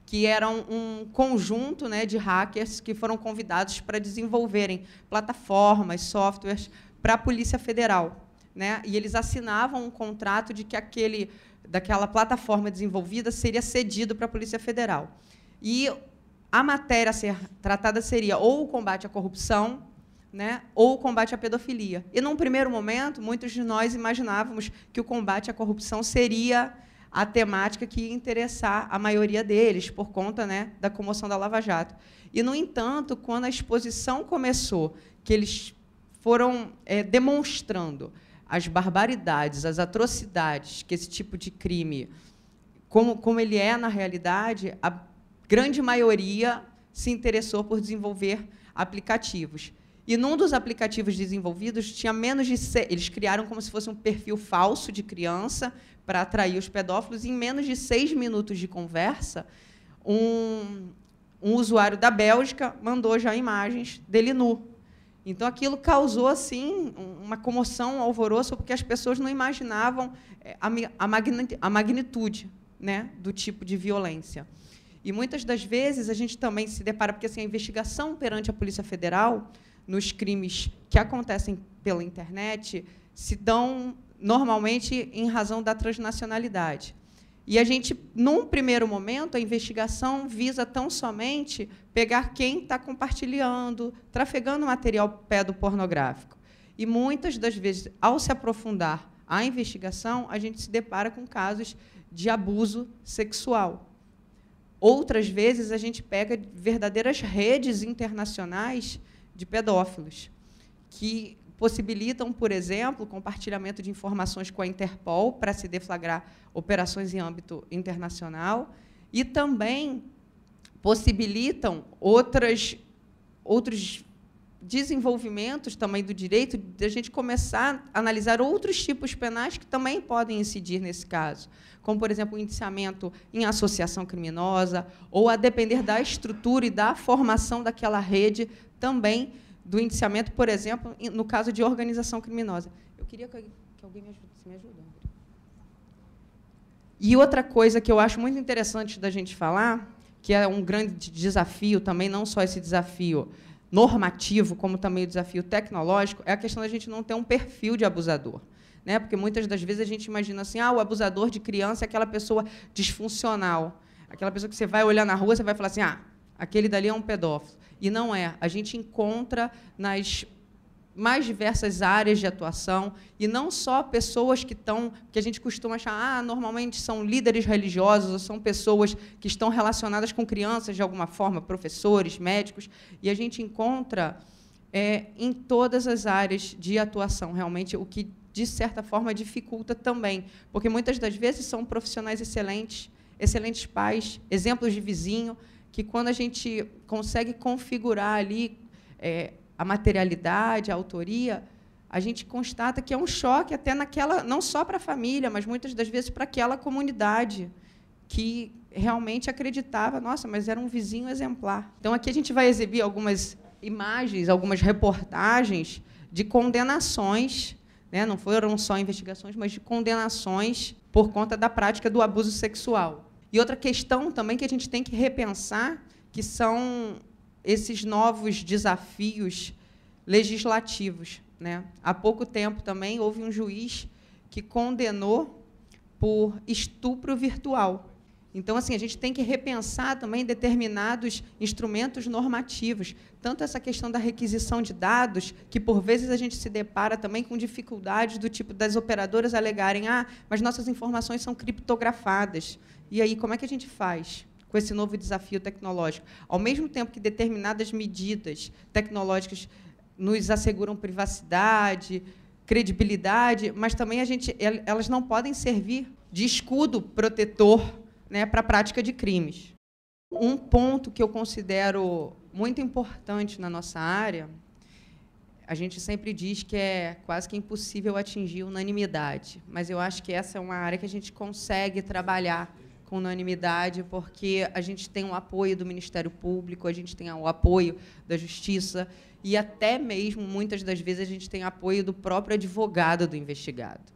que era um, conjunto né, de hackers que foram convidados para desenvolverem plataformas, softwares para a Polícia Federal. Né? E eles assinavam um contrato de que aquele daquela plataforma desenvolvida seria cedido para a Polícia Federal. E a matéria a ser tratada seria ou o combate à corrupção, né, ou o combate à pedofilia. E, num primeiro momento, muitos de nós imaginávamos que o combate à corrupção seria a temática que ia interessar a maioria deles, por conta né, da comoção da Lava Jato. E, no entanto, quando a exposição começou, que eles foram é, demonstrando as barbaridades, as atrocidades que esse tipo de crime, como, como ele é na realidade, a grande maioria se interessou por desenvolver aplicativos. E num dos aplicativos desenvolvidos tinha menos de seis, eles criaram como se fosse um perfil falso de criança para atrair os pedófilos. E em menos de seis minutos de conversa, um, um usuário da Bélgica mandou já imagens dele nu então aquilo causou assim uma comoção, um alvoroço, porque as pessoas não imaginavam é, a magnitude né, do tipo de violência. E muitas das vezes a gente também se depara, porque assim, a investigação perante a Polícia Federal nos crimes que acontecem pela internet se dão normalmente em razão da transnacionalidade. E a gente, num primeiro momento, a investigação visa tão somente pegar quem está compartilhando, trafegando material pedo pornográfico. E muitas das vezes, ao se aprofundar a investigação, a gente se depara com casos de abuso sexual. Outras vezes, a gente pega verdadeiras redes internacionais de pedófilos, que possibilitam, por exemplo, compartilhamento de informações com a Interpol para se deflagrar operações em âmbito internacional e também possibilitam outras, outros desenvolvimentos também do direito de a gente começar a analisar outros tipos penais que também podem incidir nesse caso, como, por exemplo, o indiciamento em associação criminosa ou, a depender da estrutura e da formação daquela rede, também do indiciamento, por exemplo, no caso de organização criminosa. Eu queria que alguém me ajude, me ajuda. E outra coisa que eu acho muito interessante da gente falar, que é um grande desafio também, não só esse desafio normativo, como também o desafio tecnológico, é a questão da gente não ter um perfil de abusador. Né? Porque muitas das vezes a gente imagina assim, ah, o abusador de criança é aquela pessoa disfuncional, aquela pessoa que você vai olhar na rua, você vai falar assim, ah, aquele dali é um pedófilo. E não é. A gente encontra nas mais diversas áreas de atuação e não só pessoas que estão que a gente costuma achar ah normalmente são líderes religiosos ou são pessoas que estão relacionadas com crianças de alguma forma professores médicos e a gente encontra é, em todas as áreas de atuação realmente o que de certa forma dificulta também porque muitas das vezes são profissionais excelentes excelentes pais exemplos de vizinho que quando a gente consegue configurar ali é, a materialidade, a autoria, a gente constata que é um choque até naquela, não só para a família, mas muitas das vezes para aquela comunidade que realmente acreditava, nossa, mas era um vizinho exemplar. Então aqui a gente vai exibir algumas imagens, algumas reportagens de condenações, né? não foram só investigações, mas de condenações por conta da prática do abuso sexual. E outra questão também que a gente tem que repensar, que são esses novos desafios legislativos. Né? Há pouco tempo também houve um juiz que condenou por estupro virtual. Então, assim, a gente tem que repensar também determinados instrumentos normativos, tanto essa questão da requisição de dados, que por vezes a gente se depara também com dificuldades do tipo das operadoras alegarem, ah, mas nossas informações são criptografadas. E aí, como é que a gente faz? com esse novo desafio tecnológico. Ao mesmo tempo que determinadas medidas tecnológicas nos asseguram privacidade, credibilidade, mas também a gente, elas não podem servir de escudo protetor né, para a prática de crimes. Um ponto que eu considero muito importante na nossa área, a gente sempre diz que é quase que impossível atingir unanimidade, mas eu acho que essa é uma área que a gente consegue trabalhar com unanimidade, porque a gente tem o apoio do Ministério Público, a gente tem o apoio da Justiça e até mesmo, muitas das vezes, a gente tem apoio do próprio advogado do investigado.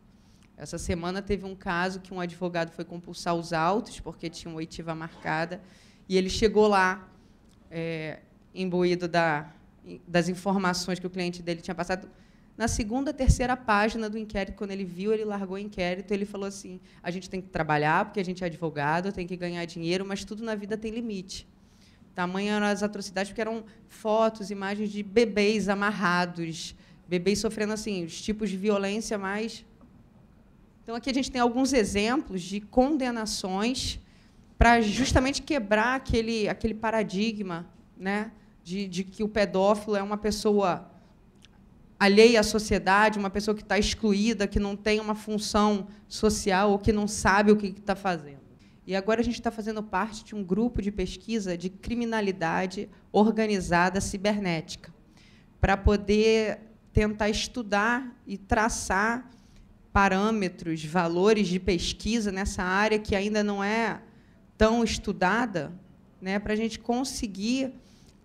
Essa semana teve um caso que um advogado foi compulsar os autos, porque tinha uma oitiva marcada, e ele chegou lá, é, imbuído da, das informações que o cliente dele tinha passado, na segunda, terceira página do inquérito, quando ele viu, ele largou o inquérito, ele falou assim: a gente tem que trabalhar, porque a gente é advogado, tem que ganhar dinheiro, mas tudo na vida tem limite. Tamanho eram as atrocidades, porque eram fotos, imagens de bebês amarrados, bebês sofrendo assim, os tipos de violência mais. Então, aqui a gente tem alguns exemplos de condenações para justamente quebrar aquele, aquele paradigma né, de, de que o pedófilo é uma pessoa alheia à sociedade, uma pessoa que está excluída, que não tem uma função social ou que não sabe o que está fazendo. E agora a gente está fazendo parte de um grupo de pesquisa de criminalidade organizada cibernética, para poder tentar estudar e traçar parâmetros, valores de pesquisa nessa área que ainda não é tão estudada, né, para a gente conseguir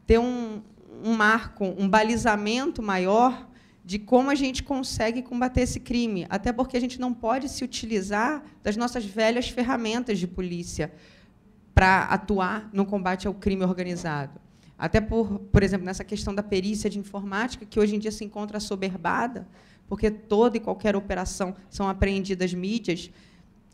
ter um, um marco, um balizamento maior de como a gente consegue combater esse crime, até porque a gente não pode se utilizar das nossas velhas ferramentas de polícia para atuar no combate ao crime organizado. Até por, por exemplo, nessa questão da perícia de informática, que hoje em dia se encontra soberbada, porque toda e qualquer operação são apreendidas mídias,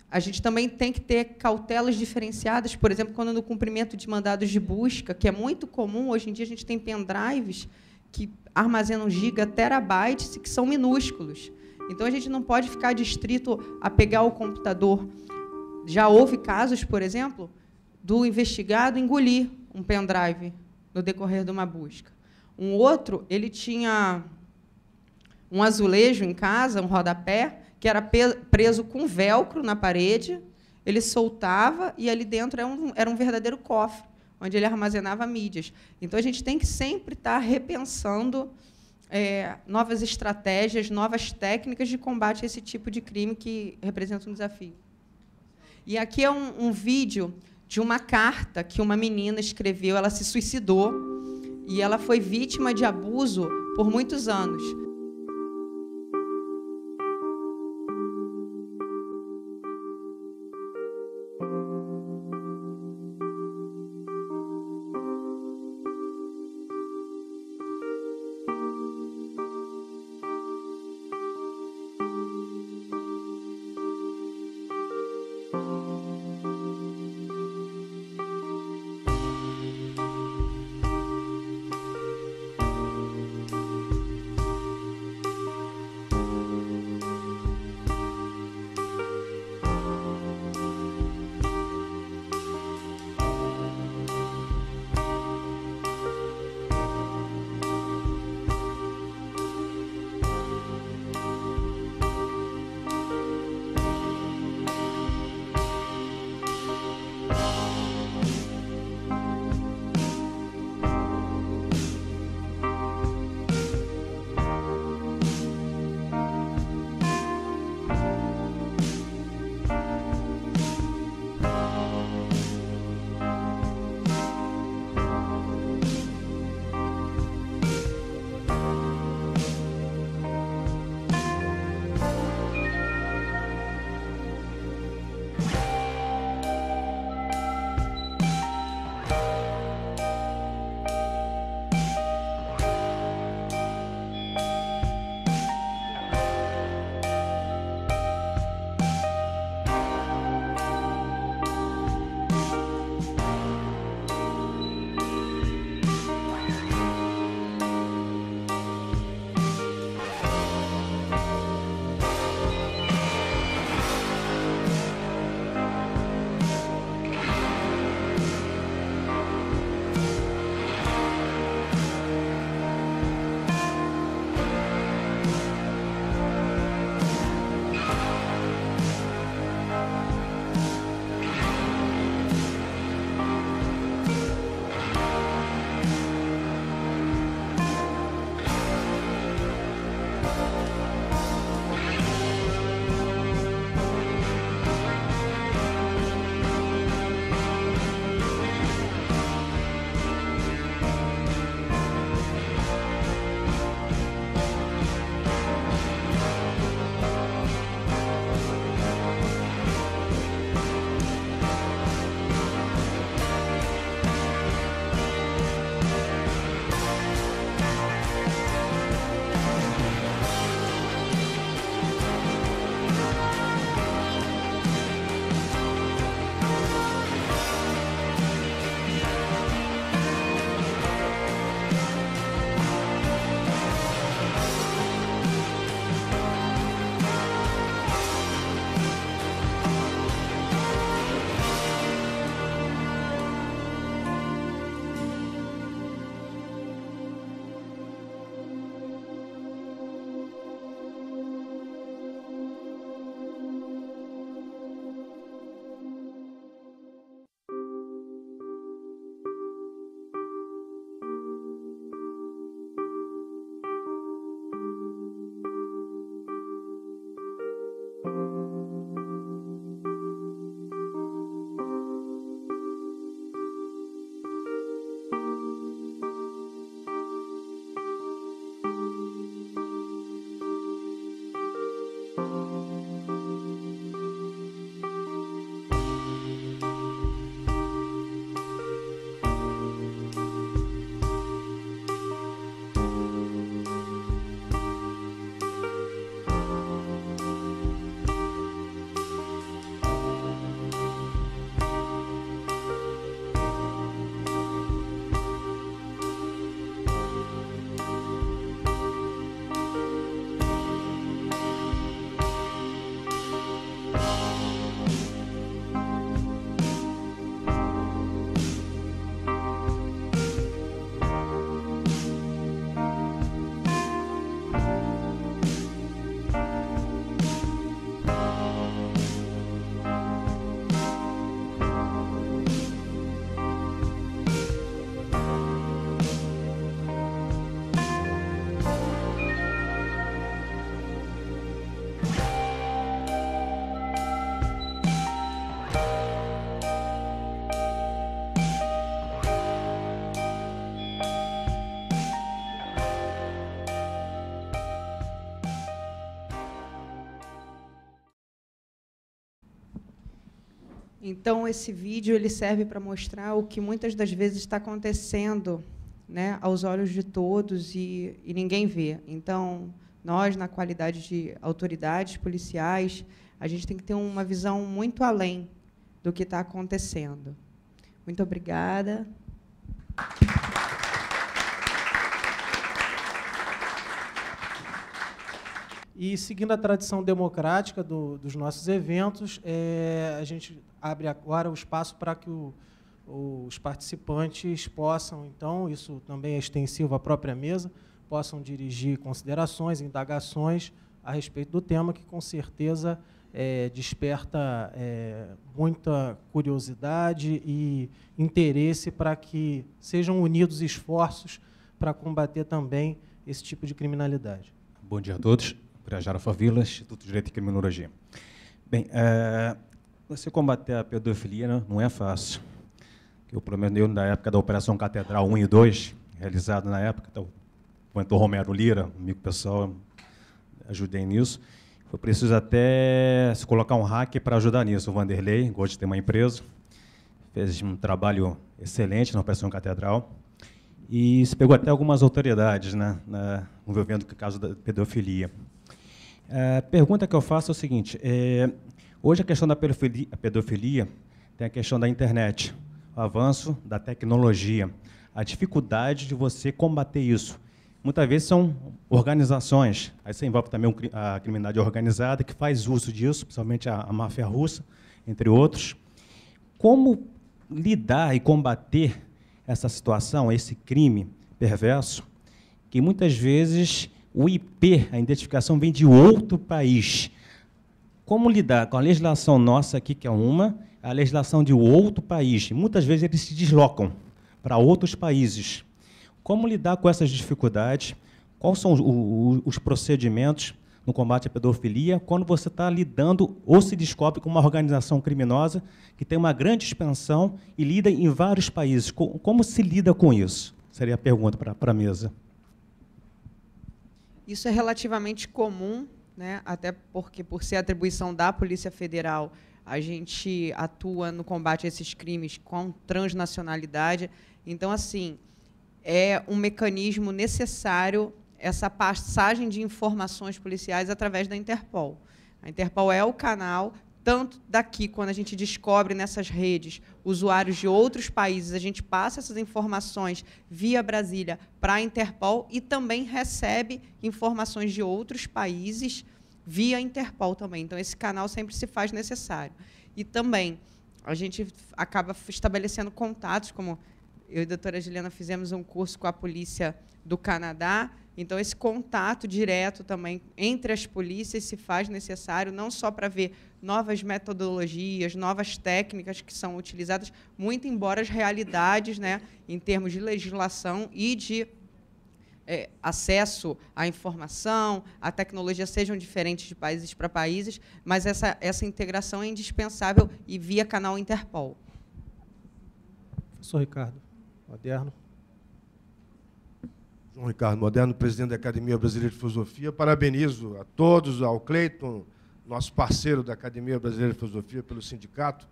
a gente também tem que ter cautelas diferenciadas, por exemplo, quando no cumprimento de mandados de busca, que é muito comum, hoje em dia a gente tem pendrives que armazenam giga, terabytes, que são minúsculos. Então a gente não pode ficar distrito a pegar o computador. Já houve casos, por exemplo, do investigado engolir um pendrive no decorrer de uma busca. Um outro, ele tinha um azulejo em casa, um rodapé, que era preso com velcro na parede, ele soltava e ali dentro era um, era um verdadeiro cofre onde ele armazenava mídias. Então, a gente tem que sempre estar tá repensando é, novas estratégias, novas técnicas de combate a esse tipo de crime que representa um desafio. E aqui é um, um vídeo de uma carta que uma menina escreveu. Ela se suicidou e ela foi vítima de abuso por muitos anos. Então esse vídeo ele serve para mostrar o que muitas das vezes está acontecendo, né, aos olhos de todos e, e ninguém vê. Então nós na qualidade de autoridades policiais a gente tem que ter uma visão muito além do que está acontecendo. Muito obrigada. E seguindo a tradição democrática do, dos nossos eventos, é, a gente abre agora o espaço para que o, os participantes possam, então, isso também é extensivo à própria mesa, possam dirigir considerações, indagações a respeito do tema, que com certeza é, desperta é, muita curiosidade e interesse para que sejam unidos esforços para combater também esse tipo de criminalidade. Bom dia a todos. Pirajara Favila, Instituto de Direito e Criminologia. Bem, é, você combater a pedofilia né? não é fácil. Eu, pelo menos eu, na época da Operação Catedral 1 e 2, realizada na época, então, o Antônio Romero Lira, amigo pessoal, ajudei nisso. Foi preciso até se colocar um hacker para ajudar nisso. O Vanderlei, gosto de ter uma empresa, fez um trabalho excelente na Operação Catedral e se pegou até algumas autoridades né, na, envolvendo o caso da pedofilia. A é, pergunta que eu faço é o seguinte: é, hoje a questão da pedofilia, a pedofilia tem a questão da internet, o avanço da tecnologia, a dificuldade de você combater isso. Muitas vezes são organizações, aí você envolve também a criminalidade organizada, que faz uso disso, principalmente a, a máfia russa, entre outros. Como lidar e combater essa situação, esse crime perverso, que muitas vezes o IP, a identificação, vem de outro país. Como lidar com a legislação nossa aqui, que é uma, a legislação de outro país? Muitas vezes eles se deslocam para outros países. Como lidar com essas dificuldades? Quais são os procedimentos no combate à pedofilia quando você está lidando ou se descobre com uma organização criminosa que tem uma grande expansão e lida em vários países? Como se lida com isso? Seria a pergunta para a mesa. Isso é relativamente comum, né? até porque, por ser atribuição da Polícia Federal, a gente atua no combate a esses crimes com transnacionalidade. Então, assim, é um mecanismo necessário essa passagem de informações policiais através da Interpol. A Interpol é o canal tanto daqui, quando a gente descobre nessas redes usuários de outros países, a gente passa essas informações via Brasília para a Interpol e também recebe informações de outros países via Interpol também. Então, esse canal sempre se faz necessário. E também a gente acaba estabelecendo contatos, como eu e a doutora Juliana fizemos um curso com a polícia do Canadá, então, esse contato direto também entre as polícias se faz necessário, não só para ver novas metodologias, novas técnicas que são utilizadas, muito embora as realidades, né, em termos de legislação e de é, acesso à informação, à tecnologia sejam diferentes de países para países, mas essa, essa integração é indispensável e via canal Interpol. Professor Ricardo Moderno. João Ricardo Moderno, presidente da Academia Brasileira de Filosofia, parabenizo a todos, ao Cleiton, nosso parceiro da Academia Brasileira de Filosofia, pelo sindicato.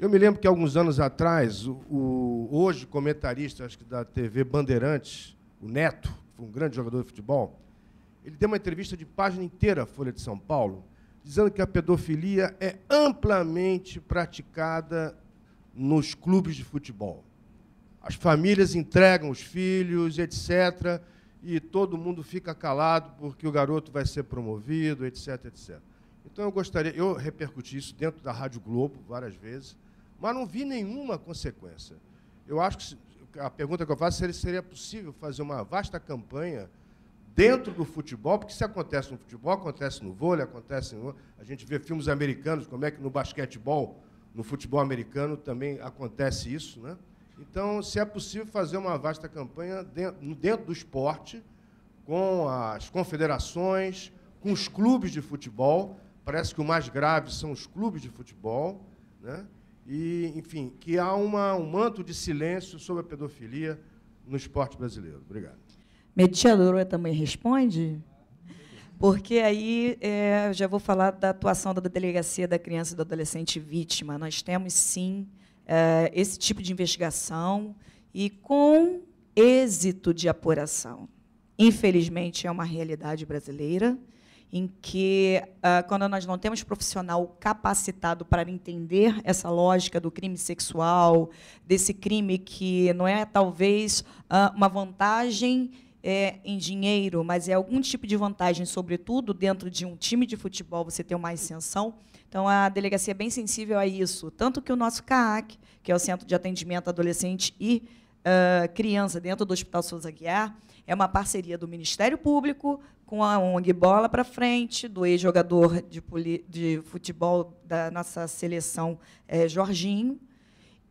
Eu me lembro que alguns anos atrás, o, o hoje comentarista acho que da TV Bandeirantes, o Neto, foi um grande jogador de futebol, ele deu uma entrevista de página inteira à Folha de São Paulo, dizendo que a pedofilia é amplamente praticada nos clubes de futebol. As famílias entregam os filhos, etc., e todo mundo fica calado porque o garoto vai ser promovido, etc., etc. Então eu gostaria, eu repercuti isso dentro da Rádio Globo várias vezes, mas não vi nenhuma consequência. Eu acho que a pergunta que eu faço seria seria possível fazer uma vasta campanha dentro do futebol, porque se acontece no futebol, acontece no vôlei, acontece no... a gente vê filmes americanos, como é que no basquetebol, no futebol americano também acontece isso, né? Então, se é possível fazer uma vasta campanha dentro, dentro do esporte, com as confederações, com os clubes de futebol, Parece que o mais grave são os clubes de futebol, né? e, enfim, que há uma, um manto de silêncio sobre a pedofilia no esporte brasileiro. Obrigado. Mediadora também responde? Porque aí é, já vou falar da atuação da Delegacia da Criança e do Adolescente Vítima. Nós temos, sim, é, esse tipo de investigação e com êxito de apuração. Infelizmente, é uma realidade brasileira em que, ah, quando nós não temos profissional capacitado para entender essa lógica do crime sexual, desse crime que não é talvez ah, uma vantagem é, em dinheiro, mas é algum tipo de vantagem, sobretudo dentro de um time de futebol, você tem uma ascensão. Então, a delegacia é bem sensível a isso. Tanto que o nosso CAAC, que é o Centro de Atendimento Adolescente e ah, Criança, dentro do Hospital Souza Guiar, é uma parceria do Ministério Público, com a ONG Bola para Frente, do ex-jogador de, de, futebol da nossa seleção, é, Jorginho,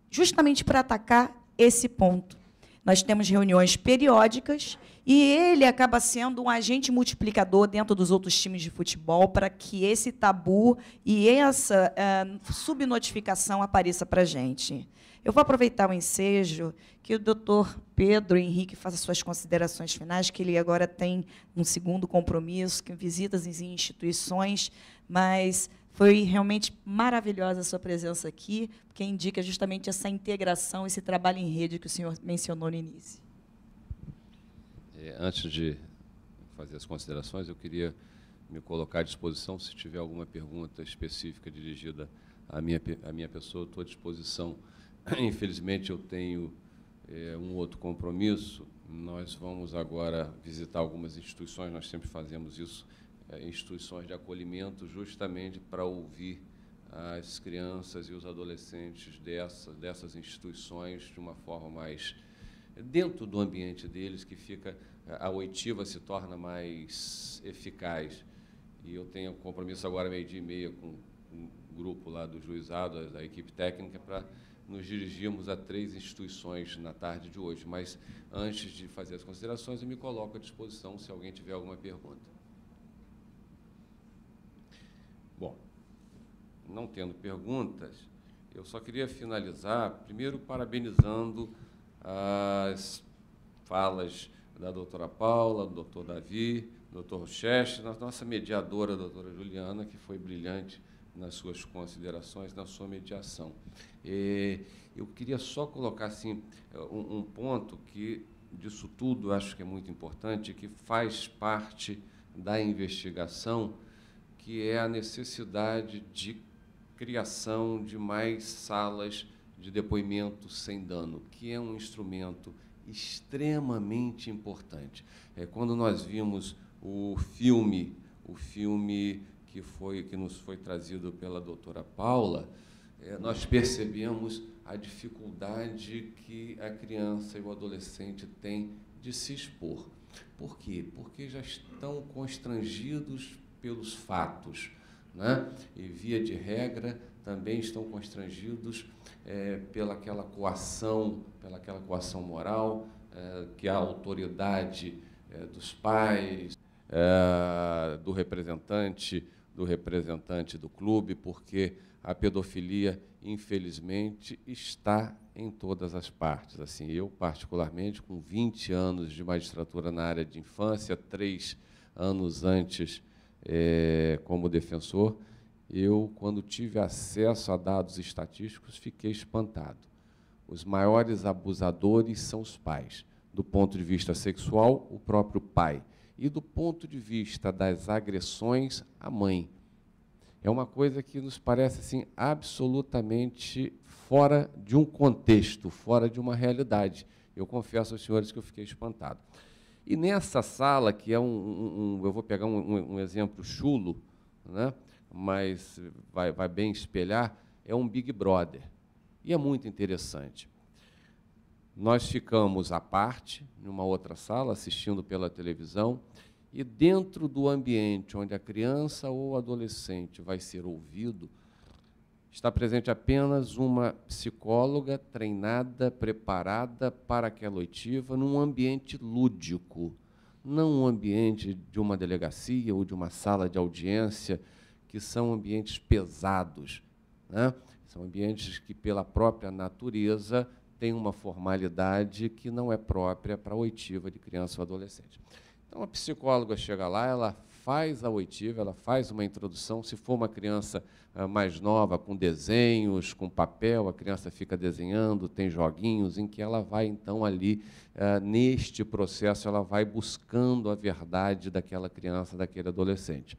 justamente para atacar esse ponto. Nós temos reuniões periódicas e ele acaba sendo um agente multiplicador dentro dos outros times de futebol para que esse tabu e essa é, subnotificação apareça para a gente. Eu vou aproveitar o ensejo que o doutor Pedro Henrique faça suas considerações finais, que ele agora tem um segundo compromisso, que visitas em instituições, mas foi realmente maravilhosa a sua presença aqui, que indica justamente essa integração, esse trabalho em rede que o senhor mencionou no início. É, antes de fazer as considerações, eu queria me colocar à disposição. Se tiver alguma pergunta específica dirigida à minha, à minha pessoa, estou à disposição Infelizmente, eu tenho é, um outro compromisso. Nós vamos agora visitar algumas instituições, nós sempre fazemos isso, é, instituições de acolhimento, justamente para ouvir as crianças e os adolescentes dessas, dessas instituições de uma forma mais eh, dentro do ambiente deles, que fica a oitiva se torna mais eficaz. E eu tenho compromisso agora meio dia e meia com um grupo lá do juizado, da equipe técnica, para nos dirigimos a três instituições na tarde de hoje. Mas, antes de fazer as considerações, eu me coloco à disposição se alguém tiver alguma pergunta. Bom, não tendo perguntas, eu só queria finalizar, primeiro, parabenizando as falas da doutora Paula, do doutor Davi, do doutor Chester, da nossa mediadora, a doutora Juliana, que foi brilhante nas suas considerações, na sua mediação eu queria só colocar assim eh, um, um ponto que disso tudo acho que é muito importante, que faz parte da investigação, que é a necessidade de criação de mais salas de depoimento sem dano, que é um instrumento extremamente importante. É, quando nós vimos o filme, o filme que foi que nos foi trazido pela doutora Paula, é, nós percebemos a dificuldade que a criança e o adolescente têm de se expor. Por quê? Porque já estão constrangidos pelos fatos, né? e via de regra também estão constrangidos é, pela aquela coação, pela aquela coação moral é, que é a autoridade é, dos pais, é, do representante, do representante do clube, porque a pedofilia, infelizmente, está em todas as partes. Assim, eu particularmente, com 20 anos de magistratura na área de infância, três anos antes é, como defensor, eu, quando tive acesso a dados estatísticos, fiquei espantado. Os maiores abusadores são os pais. Do ponto de vista sexual, o próprio pai. E do ponto de vista das agressões, a mãe é uma coisa que nos parece assim absolutamente fora de um contexto, fora de uma realidade. Eu confesso aos senhores que eu fiquei espantado. E nessa sala, que é um, um, um eu vou pegar um, um, exemplo chulo, né? mas vai, vai bem espelhar, é um Big Brother. E é muito interessante. Nós ficamos à parte, numa outra sala, assistindo pela televisão, e dentro do ambiente onde a criança ou adolescente vai ser ouvido, está presente apenas uma psicóloga treinada, preparada para aquela oitiva, num ambiente lúdico, não um ambiente de uma delegacia ou de uma sala de audiência, que são ambientes pesados. Né? São ambientes que, pela própria natureza, têm uma formalidade que não é própria para a oitiva de criança ou adolescente. Então, a psicóloga chega lá, ela faz a oitiva, ela faz uma introdução. Se for uma criança ah, mais nova, com desenhos, com papel, a criança fica desenhando, tem joguinhos, em que ela vai, então, ali, ah, neste processo, ela vai buscando a verdade daquela criança, daquele adolescente.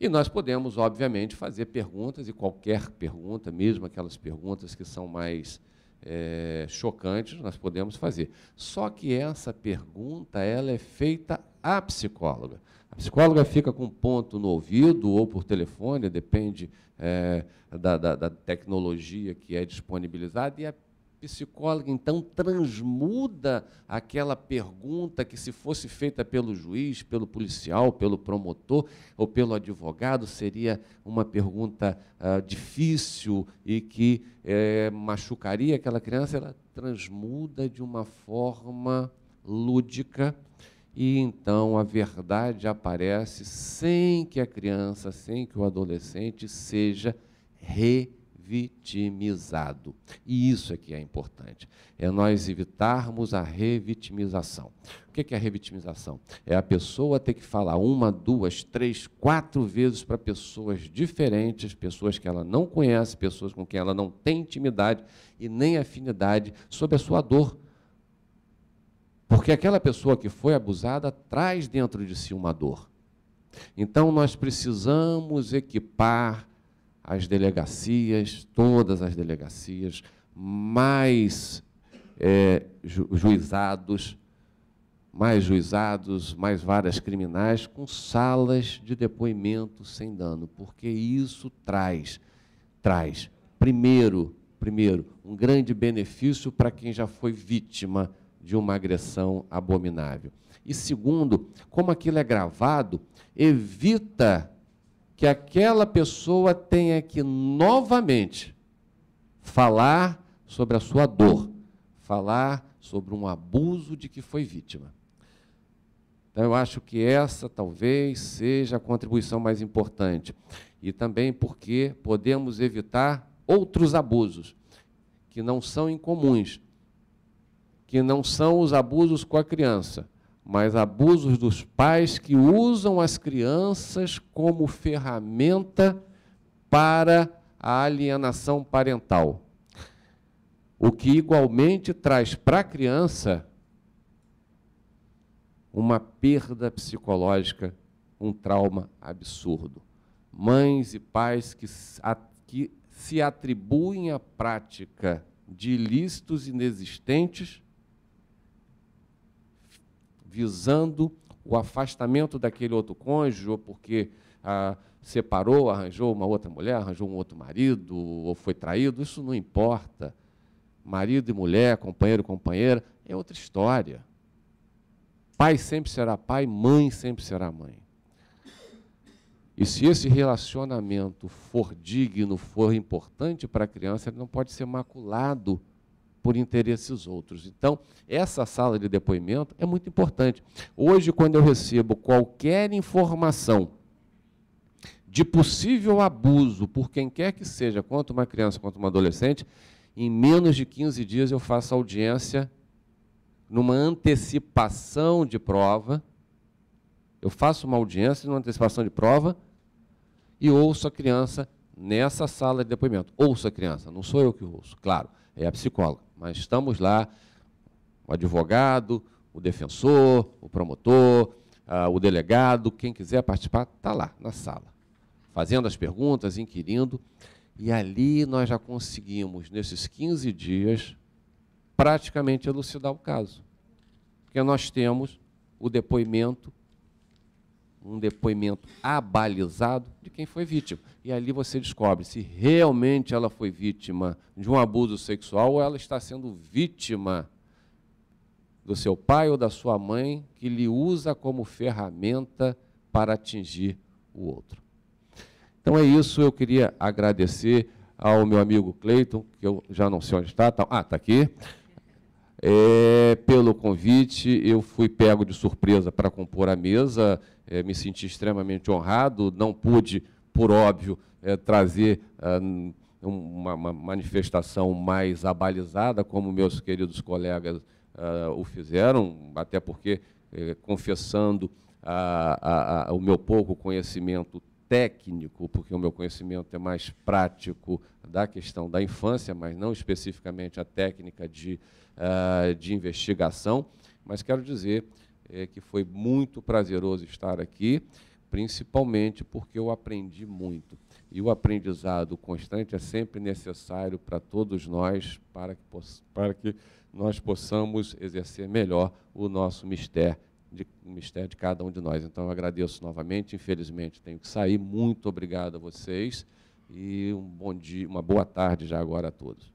E nós podemos, obviamente, fazer perguntas, e qualquer pergunta, mesmo aquelas perguntas que são mais é, chocantes nós podemos fazer. Só que essa pergunta ela é feita à psicóloga. A psicóloga fica com um ponto no ouvido ou por telefone, depende é, da, da, da, tecnologia que é disponibilizada, e a psicóloga então transmuda aquela pergunta que, se fosse feita pelo juiz, pelo policial, pelo promotor ou pelo advogado, seria uma pergunta ah, difícil e que eh, machucaria aquela criança, ela transmuda de uma forma lúdica e então a verdade aparece sem que a criança, sem que o adolescente seja re revitimizado. E isso é que é importante, é nós evitarmos a revitimização. O é que é a revitimização? É a pessoa ter que falar uma, duas, três, quatro vezes para pessoas diferentes, pessoas que ela não conhece, pessoas com quem ela não tem intimidade e nem afinidade sobre a sua dor. Porque aquela pessoa que foi abusada traz dentro de si uma dor. Então nós precisamos equipar as delegacias, todas as delegacias, mais é, ju juizados, mais juizados, mais várias criminais, com salas de depoimento sem dano, porque isso traz, traz, primeiro, primeiro, um grande benefício para quem já foi vítima de uma agressão abominável. E segundo, como aquilo é gravado, evita que aquela pessoa tenha que novamente falar sobre a sua dor, falar sobre um abuso de que foi vítima. Então, eu acho que essa talvez seja a contribuição mais importante. E também porque podemos evitar outros abusos que não são incomuns, que não são os abusos com a criança, mas abusos dos pais que usam as crianças como ferramenta para a alienação parental. O que igualmente traz para a criança uma perda psicológica, um trauma absurdo. Mães e pais que, que se atribuem à prática de ilícitos inexistentes visando o afastamento daquele outro cônjuge, ou porque ah, separou, arranjou uma outra mulher, arranjou um outro marido, ou foi traído, isso não importa. Marido e mulher, companheiro e companheira, é outra história. Pai sempre será pai, mãe sempre será mãe. E se esse relacionamento for digno, for importante para a criança, ele não pode ser maculado por interesses outros. Então, essa sala de depoimento é muito importante. Hoje, quando eu recebo qualquer informação de possível abuso por quem quer que seja, quanto uma criança quanto uma adolescente, em menos de 15 dias eu faço audiência numa antecipação de prova. Eu faço uma audiência numa antecipação de prova e ouço a criança nessa sala de depoimento. Ouço a criança, não sou eu que ouço, claro é a psicóloga. Mas estamos lá, o advogado, o defensor, o promotor, uh, o delegado, quem quiser participar, está lá na sala, fazendo as perguntas, inquirindo. E ali nós já conseguimos, nesses 15 dias, praticamente elucidar o caso. Porque nós temos o depoimento um depoimento abalizado de quem foi vítima. E ali você descobre se realmente ela foi vítima de um abuso sexual ou ela está sendo vítima do seu pai ou da sua mãe que lhe usa como ferramenta para atingir o outro. Então é isso, eu queria agradecer ao meu amigo Cleiton, que eu já não sei onde está, tá, ah, está aqui, é, pelo convite, eu fui pego de surpresa para compor a mesa, é, me senti extremamente honrado, não pude, por óbvio, é, trazer ah, uma, uma, manifestação mais abalizada, como meus queridos colegas ah, o fizeram, até porque, é, confessando a, a, a, o meu pouco conhecimento técnico, porque o meu conhecimento é mais prático da questão da infância, mas não especificamente a técnica de, uh, de investigação. Mas quero dizer é, que foi muito prazeroso estar aqui, principalmente porque eu aprendi muito. E o aprendizado constante é sempre necessário para todos nós, para que, para que nós possamos exercer melhor o nosso mistério de, o mistério de cada um de nós. Então, eu agradeço novamente. Infelizmente, tenho que sair. Muito obrigado a vocês e um bom dia, uma boa tarde já agora a todos.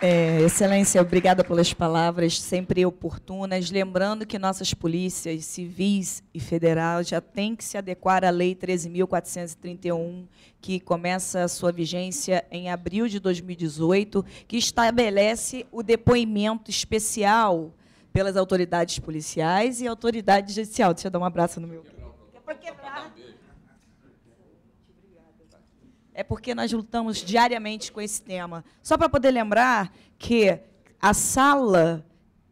É, excelência, obrigada pelas palavras sempre oportunas. Lembrando que nossas polícias civis e federais já têm que se adequar à Lei 13.431, que começa a sua vigência em abril de 2018, que estabelece o depoimento especial pelas autoridades policiais e autoridade judicial. Deixa eu dar um abraço no meu. É para quebrar é porque nós lutamos diariamente com esse tema. Só para poder lembrar que a sala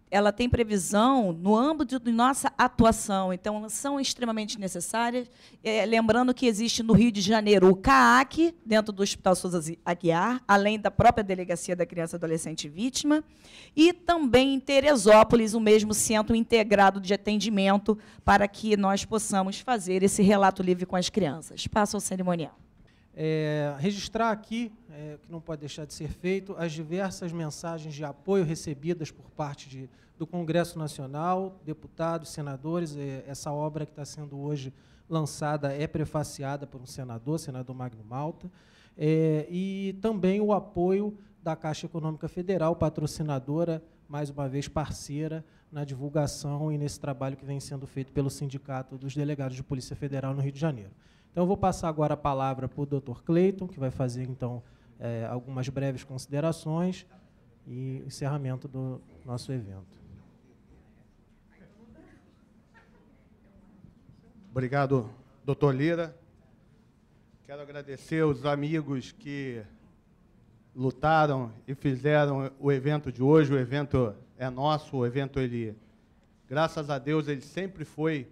ela tem previsão no âmbito de nossa atuação, então são extremamente necessárias. É, lembrando que existe no Rio de Janeiro o CAAC, dentro do Hospital Souza Aguiar, além da própria Delegacia da Criança e Adolescente Vítima, e também em Teresópolis, o mesmo centro integrado de atendimento, para que nós possamos fazer esse relato livre com as crianças. Passa ao cerimonial é, registrar aqui, é, que não pode deixar de ser feito, as diversas mensagens de apoio recebidas por parte de, do Congresso Nacional, deputados, senadores. É, essa obra que está sendo hoje lançada é prefaciada por um senador, senador Magno Malta, é, e também o apoio da Caixa Econômica Federal, patrocinadora, mais uma vez parceira, na divulgação e nesse trabalho que vem sendo feito pelo Sindicato dos Delegados de Polícia Federal no Rio de Janeiro. Então, eu vou passar agora a palavra para o Dr. Cleiton, que vai fazer, então, é, algumas breves considerações e encerramento do nosso evento. Obrigado, doutor Lira. Quero agradecer os amigos que lutaram e fizeram o evento de hoje. O evento é nosso, o evento, ele, graças a Deus, ele sempre foi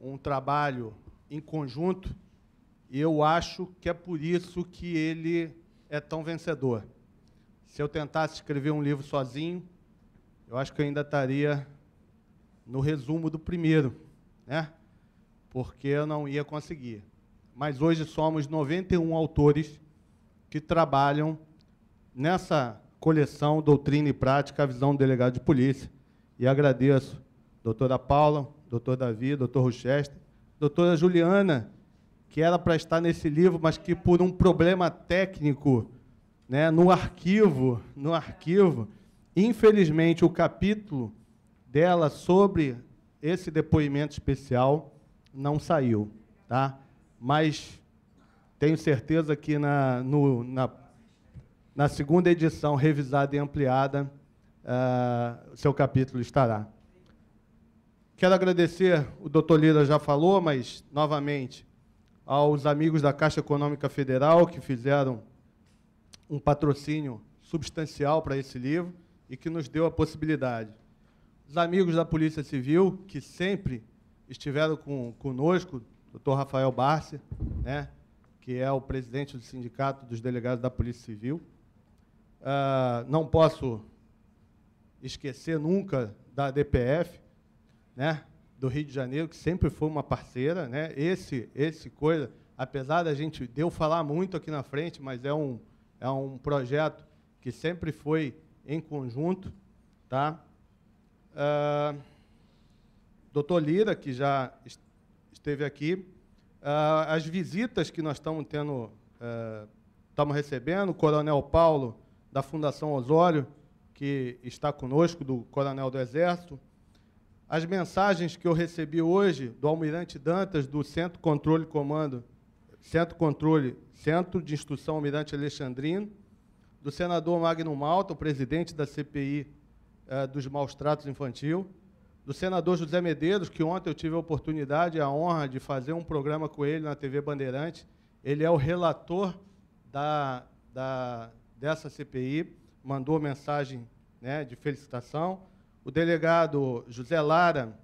um trabalho em conjunto, e eu acho que é por isso que ele é tão vencedor. Se eu tentasse escrever um livro sozinho, eu acho que eu ainda estaria no resumo do primeiro, né? porque eu não ia conseguir. Mas hoje somos 91 autores que trabalham nessa coleção Doutrina e Prática, a visão do delegado de polícia. E agradeço doutora Paula, doutor Davi, doutor Rochester, doutora Juliana, que era para estar nesse livro, mas que por um problema técnico, né, no arquivo, no arquivo, infelizmente o capítulo dela sobre esse depoimento especial não saiu, tá? Mas tenho certeza que na, no, na, na segunda edição revisada e ampliada, uh, seu capítulo estará. Quero agradecer, o doutor Lira já falou, mas novamente, aos amigos da Caixa Econômica Federal que fizeram um patrocínio substancial para esse livro e que nos deu a possibilidade. Os amigos da Polícia Civil, que sempre estiveram com, conosco, doutor Rafael Barcia, né, que é o presidente do Sindicato dos Delegados da Polícia Civil. Uh, não posso esquecer nunca da DPF, né, do Rio de Janeiro, que sempre foi uma parceira. Né? Esse, esse coisa, apesar da gente deu falar muito aqui na frente, mas é um, é um projeto que sempre foi em conjunto. Tá? Uh, Doutor Lira, que já esteve aqui, uh, as visitas que nós estamos tendo, uh, estamos recebendo, o Coronel Paulo, da Fundação Osório, que está conosco, do Coronel do Exército, as mensagens que eu recebi hoje do Almirante Dantas, do Centro Controle Comando, Centro Controle, Centro de Instrução Almirante Alexandrino, do senador Magno Malta, o presidente da CPI eh, dos Maus Tratos Infantil, do senador José Medeiros, que ontem eu tive a oportunidade e a honra de fazer um programa com ele na TV Bandeirante. Ele é o relator da, da, dessa CPI, mandou mensagem né, de felicitação o delegado José Lara,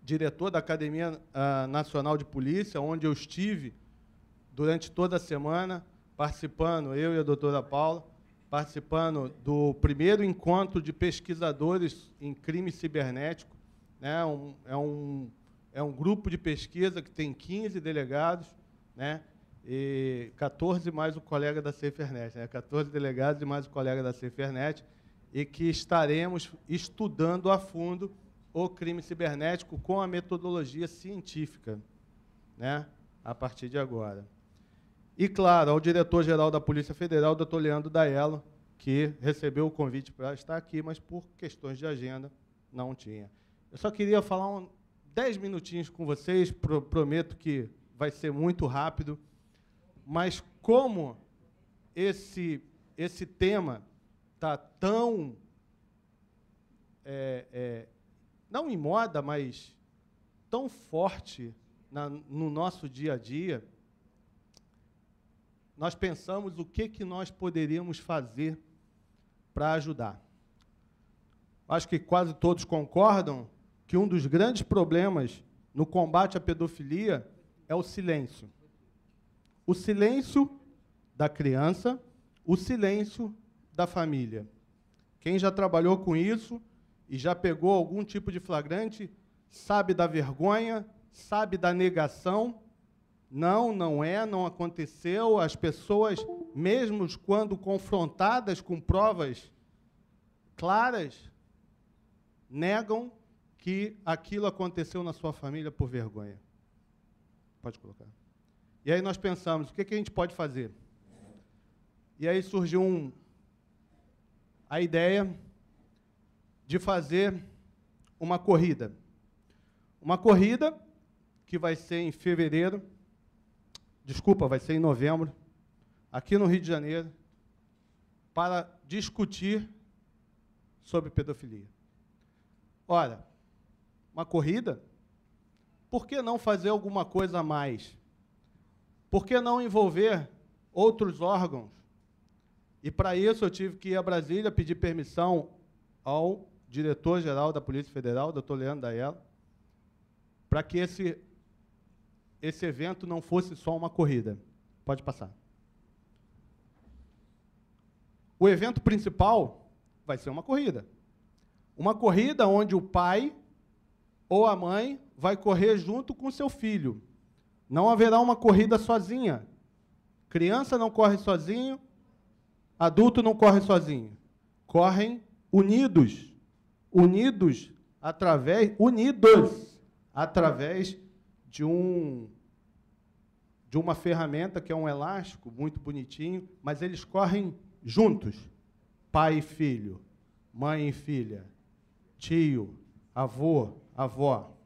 diretor da Academia ah, Nacional de Polícia, onde eu estive durante toda a semana, participando, eu e a doutora Paula, participando do primeiro encontro de pesquisadores em crime cibernético. Né? Um, é, um, é um grupo de pesquisa que tem 15 delegados, né? e 14 mais o colega da Cifernet. né? 14 delegados e mais o colega da Cifernet e que estaremos estudando a fundo o crime cibernético com a metodologia científica, né, a partir de agora. E, claro, ao diretor-geral da Polícia Federal, doutor Leandro Daello, que recebeu o convite para estar aqui, mas por questões de agenda não tinha. Eu só queria falar um, dez minutinhos com vocês, pro, prometo que vai ser muito rápido, mas como esse, esse tema está tão. É, é, não em moda, mas tão forte na, no nosso dia a dia, nós pensamos o que, que nós poderíamos fazer para ajudar. Acho que quase todos concordam que um dos grandes problemas no combate à pedofilia é o silêncio. O silêncio da criança, o silêncio da família. Quem já trabalhou com isso e já pegou algum tipo de flagrante, sabe da vergonha, sabe da negação. Não, não é, não aconteceu. As pessoas, mesmo quando confrontadas com provas claras, negam que aquilo aconteceu na sua família por vergonha. Pode colocar. E aí nós pensamos, o que, é que a gente pode fazer? E aí surgiu um, a ideia de fazer uma corrida. Uma corrida que vai ser em fevereiro, desculpa, vai ser em novembro, aqui no Rio de Janeiro, para discutir sobre pedofilia. Ora, uma corrida, por que não fazer alguma coisa a mais? Por que não envolver outros órgãos e para isso eu tive que ir a Brasília pedir permissão ao diretor-geral da Polícia Federal, doutor Leandro Daella, para que esse, esse evento não fosse só uma corrida. Pode passar. O evento principal vai ser uma corrida. Uma corrida onde o pai ou a mãe vai correr junto com seu filho. Não haverá uma corrida sozinha. Criança não corre sozinho, Adulto não corre sozinho. Correm unidos. Unidos através. Unidos através de um de uma ferramenta que é um elástico muito bonitinho, mas eles correm juntos. Pai e filho, mãe e filha, tio, avô, avó.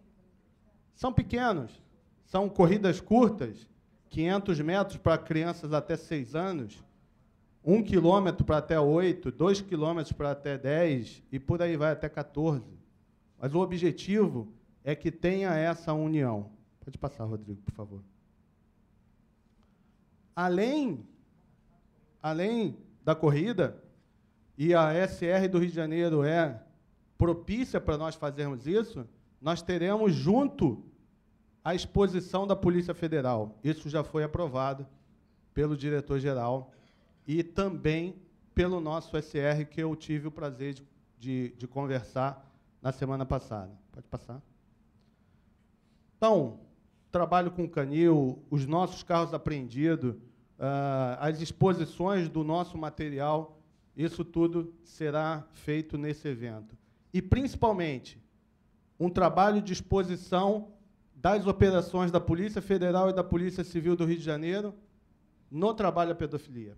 São pequenos, são corridas curtas, 500 metros para crianças até 6 anos, um quilômetro para até 8, 2 quilômetros para até 10 e por aí vai até 14. Mas o objetivo é que tenha essa união. Pode passar, Rodrigo, por favor. Além, além da corrida, e a SR do Rio de Janeiro é propícia para nós fazermos isso, nós teremos junto a exposição da Polícia Federal. Isso já foi aprovado pelo diretor-geral e também pelo nosso SR, que eu tive o prazer de, de, de conversar na semana passada. Pode passar. Então, trabalho com canil, os nossos carros apreendidos, uh, as exposições do nosso material, isso tudo será feito nesse evento. E, principalmente, um trabalho de exposição das operações da Polícia Federal e da Polícia Civil do Rio de Janeiro no trabalho à pedofilia.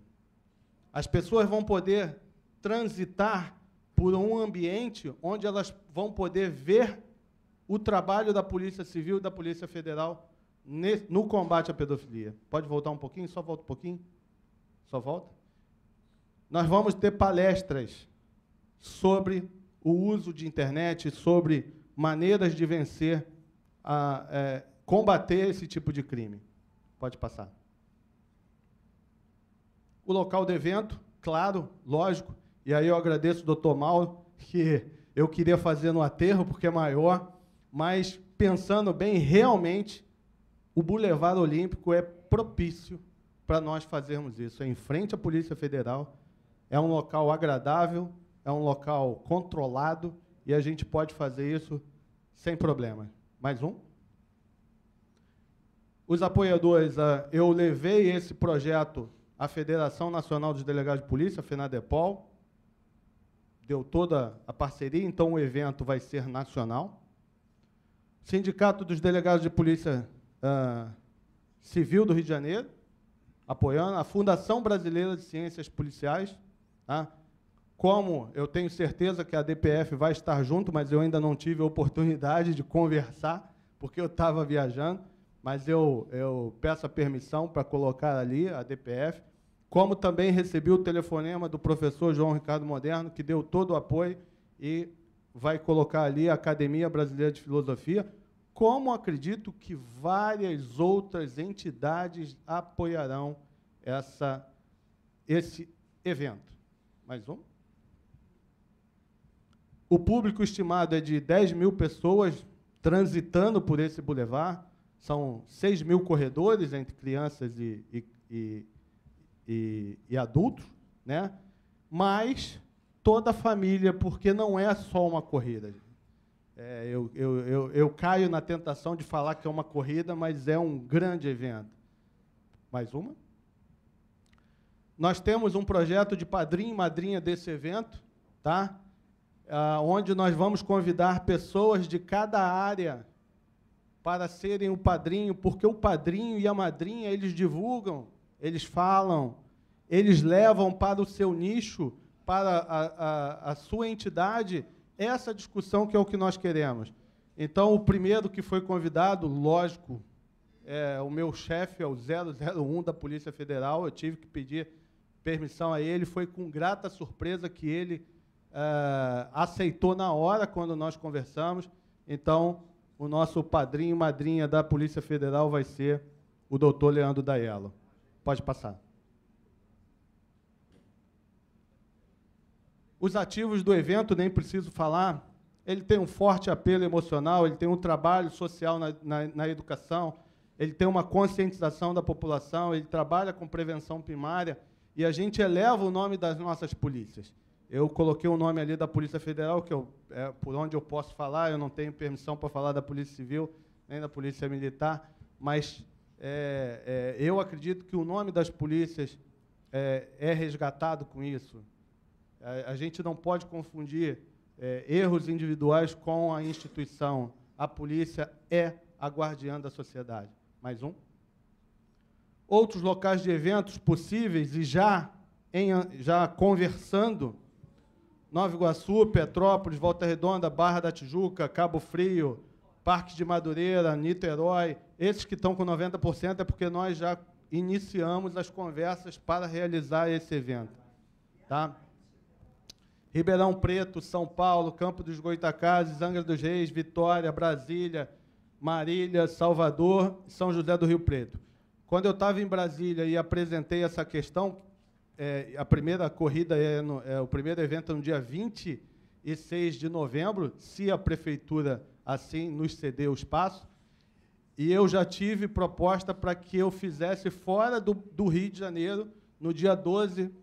As pessoas vão poder transitar por um ambiente onde elas vão poder ver o trabalho da Polícia Civil e da Polícia Federal no combate à pedofilia. Pode voltar um pouquinho? Só volta um pouquinho? Só volta? Nós vamos ter palestras sobre o uso de internet, sobre maneiras de vencer, a, é, combater esse tipo de crime. Pode passar o local do evento, claro, lógico. E aí eu agradeço o doutor Mauro, que eu queria fazer no aterro, porque é maior, mas pensando bem, realmente, o Boulevard Olímpico é propício para nós fazermos isso. É em frente à Polícia Federal, é um local agradável, é um local controlado e a gente pode fazer isso sem problema. Mais um? Os apoiadores, ah, eu levei esse projeto a Federação Nacional dos Delegados de Polícia, a FENADEPOL, deu toda a parceria, então o evento vai ser nacional. Sindicato dos Delegados de Polícia uh, Civil do Rio de Janeiro, apoiando, a Fundação Brasileira de Ciências Policiais, tá? como eu tenho certeza que a DPF vai estar junto, mas eu ainda não tive a oportunidade de conversar, porque eu estava viajando, mas eu, eu peço a permissão para colocar ali a DPF, como também recebi o telefonema do professor João Ricardo Moderno, que deu todo o apoio e vai colocar ali a Academia Brasileira de Filosofia, como acredito que várias outras entidades apoiarão essa, esse evento. Mais um? O público estimado é de 10 mil pessoas transitando por esse bulevar, são 6 mil corredores entre crianças e, e, e e, e adultos, né? mas toda a família, porque não é só uma corrida. É, eu, eu, eu, eu caio na tentação de falar que é uma corrida, mas é um grande evento. Mais uma? Nós temos um projeto de padrinho e madrinha desse evento, tá? Ah, onde nós vamos convidar pessoas de cada área para serem o padrinho, porque o padrinho e a madrinha eles divulgam eles falam, eles levam para o seu nicho, para a, a, a sua entidade, essa discussão que é o que nós queremos. Então, o primeiro que foi convidado, lógico, é, o meu chefe é o 001 da Polícia Federal, eu tive que pedir permissão a ele, foi com grata surpresa que ele é, aceitou na hora quando nós conversamos. Então, o nosso padrinho e madrinha da Polícia Federal vai ser o doutor Leandro Daiello. Pode passar. Os ativos do evento, nem preciso falar, ele tem um forte apelo emocional, ele tem um trabalho social na, na, na educação, ele tem uma conscientização da população, ele trabalha com prevenção primária e a gente eleva o nome das nossas polícias. Eu coloquei o nome ali da Polícia Federal, que eu, é por onde eu posso falar, eu não tenho permissão para falar da Polícia Civil, nem da Polícia Militar, mas é, é, eu acredito que o nome das polícias é, é resgatado com isso. A, a, gente não pode confundir é, erros individuais com a instituição. A polícia é a guardiã da sociedade. Mais um. Outros locais de eventos possíveis e já, em, já conversando, Nova Iguaçu, Petrópolis, Volta Redonda, Barra da Tijuca, Cabo Frio, Parque de Madureira, Niterói, esses que estão com 90% é porque nós já iniciamos as conversas para realizar esse evento. Tá? Ribeirão Preto, São Paulo, Campo dos Goitacazes, Angra dos Reis, Vitória, Brasília, Marília, Salvador e São José do Rio Preto. Quando eu estava em Brasília e apresentei essa questão, é, a primeira corrida é, no, é, o primeiro evento é no dia 26 de novembro, se a prefeitura assim nos ceder o espaço, e eu já tive proposta para que eu fizesse fora do, do Rio de Janeiro, no dia 12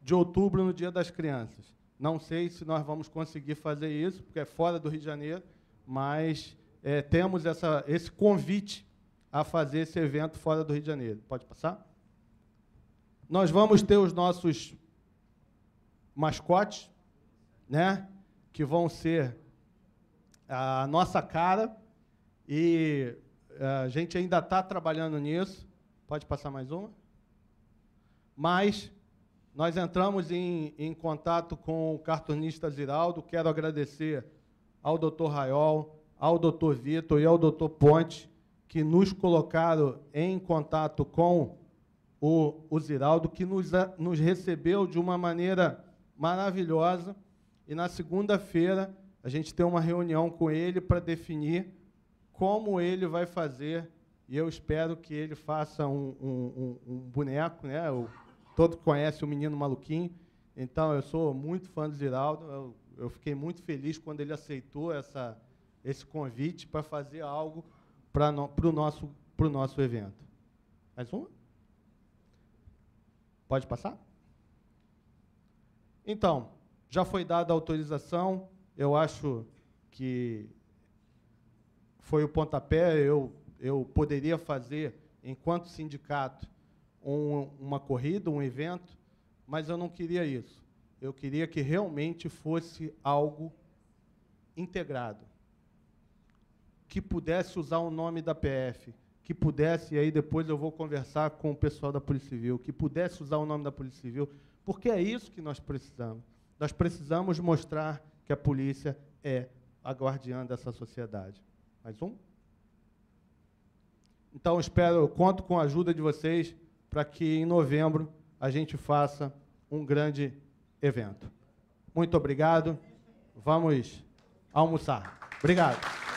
de outubro, no Dia das Crianças. Não sei se nós vamos conseguir fazer isso, porque é fora do Rio de Janeiro, mas é, temos essa, esse convite a fazer esse evento fora do Rio de Janeiro. Pode passar? Nós vamos ter os nossos mascotes, né? Que vão ser a nossa cara e eh, a gente ainda está trabalhando nisso. Pode passar mais uma? Mas nós entramos em, em contato com o cartunista Ziraldo. Quero agradecer ao doutor Raiol, ao doutor Vitor e ao doutor Ponte, que nos colocaram em contato com o, o Ziraldo, que nos, eh, nos recebeu de uma maneira maravilhosa. E na segunda-feira a gente tem uma reunião com ele para definir como ele vai fazer, e eu espero que ele faça um, um, um boneco, né? O, todo conhece o menino maluquinho. Então, eu sou muito fã do Ziraldo. Eu, eu fiquei muito feliz quando ele aceitou essa, esse convite para fazer algo para no, o nosso, nosso evento. Mais uma? Pode passar? Então, já foi dada a autorização. Eu acho que foi o pontapé. Eu, eu poderia fazer, enquanto sindicato, um, uma corrida, um evento, mas eu não queria isso. Eu queria que realmente fosse algo integrado, que pudesse usar o nome da PF, que pudesse, e aí depois eu vou conversar com o pessoal da Polícia Civil, que pudesse usar o nome da Polícia Civil, porque é isso que nós precisamos. Nós precisamos mostrar que a polícia é a guardiã dessa sociedade. Mais um? Então, espero, conto com a ajuda de vocês para que em novembro a gente faça um grande evento. Muito obrigado. Vamos almoçar. Obrigado.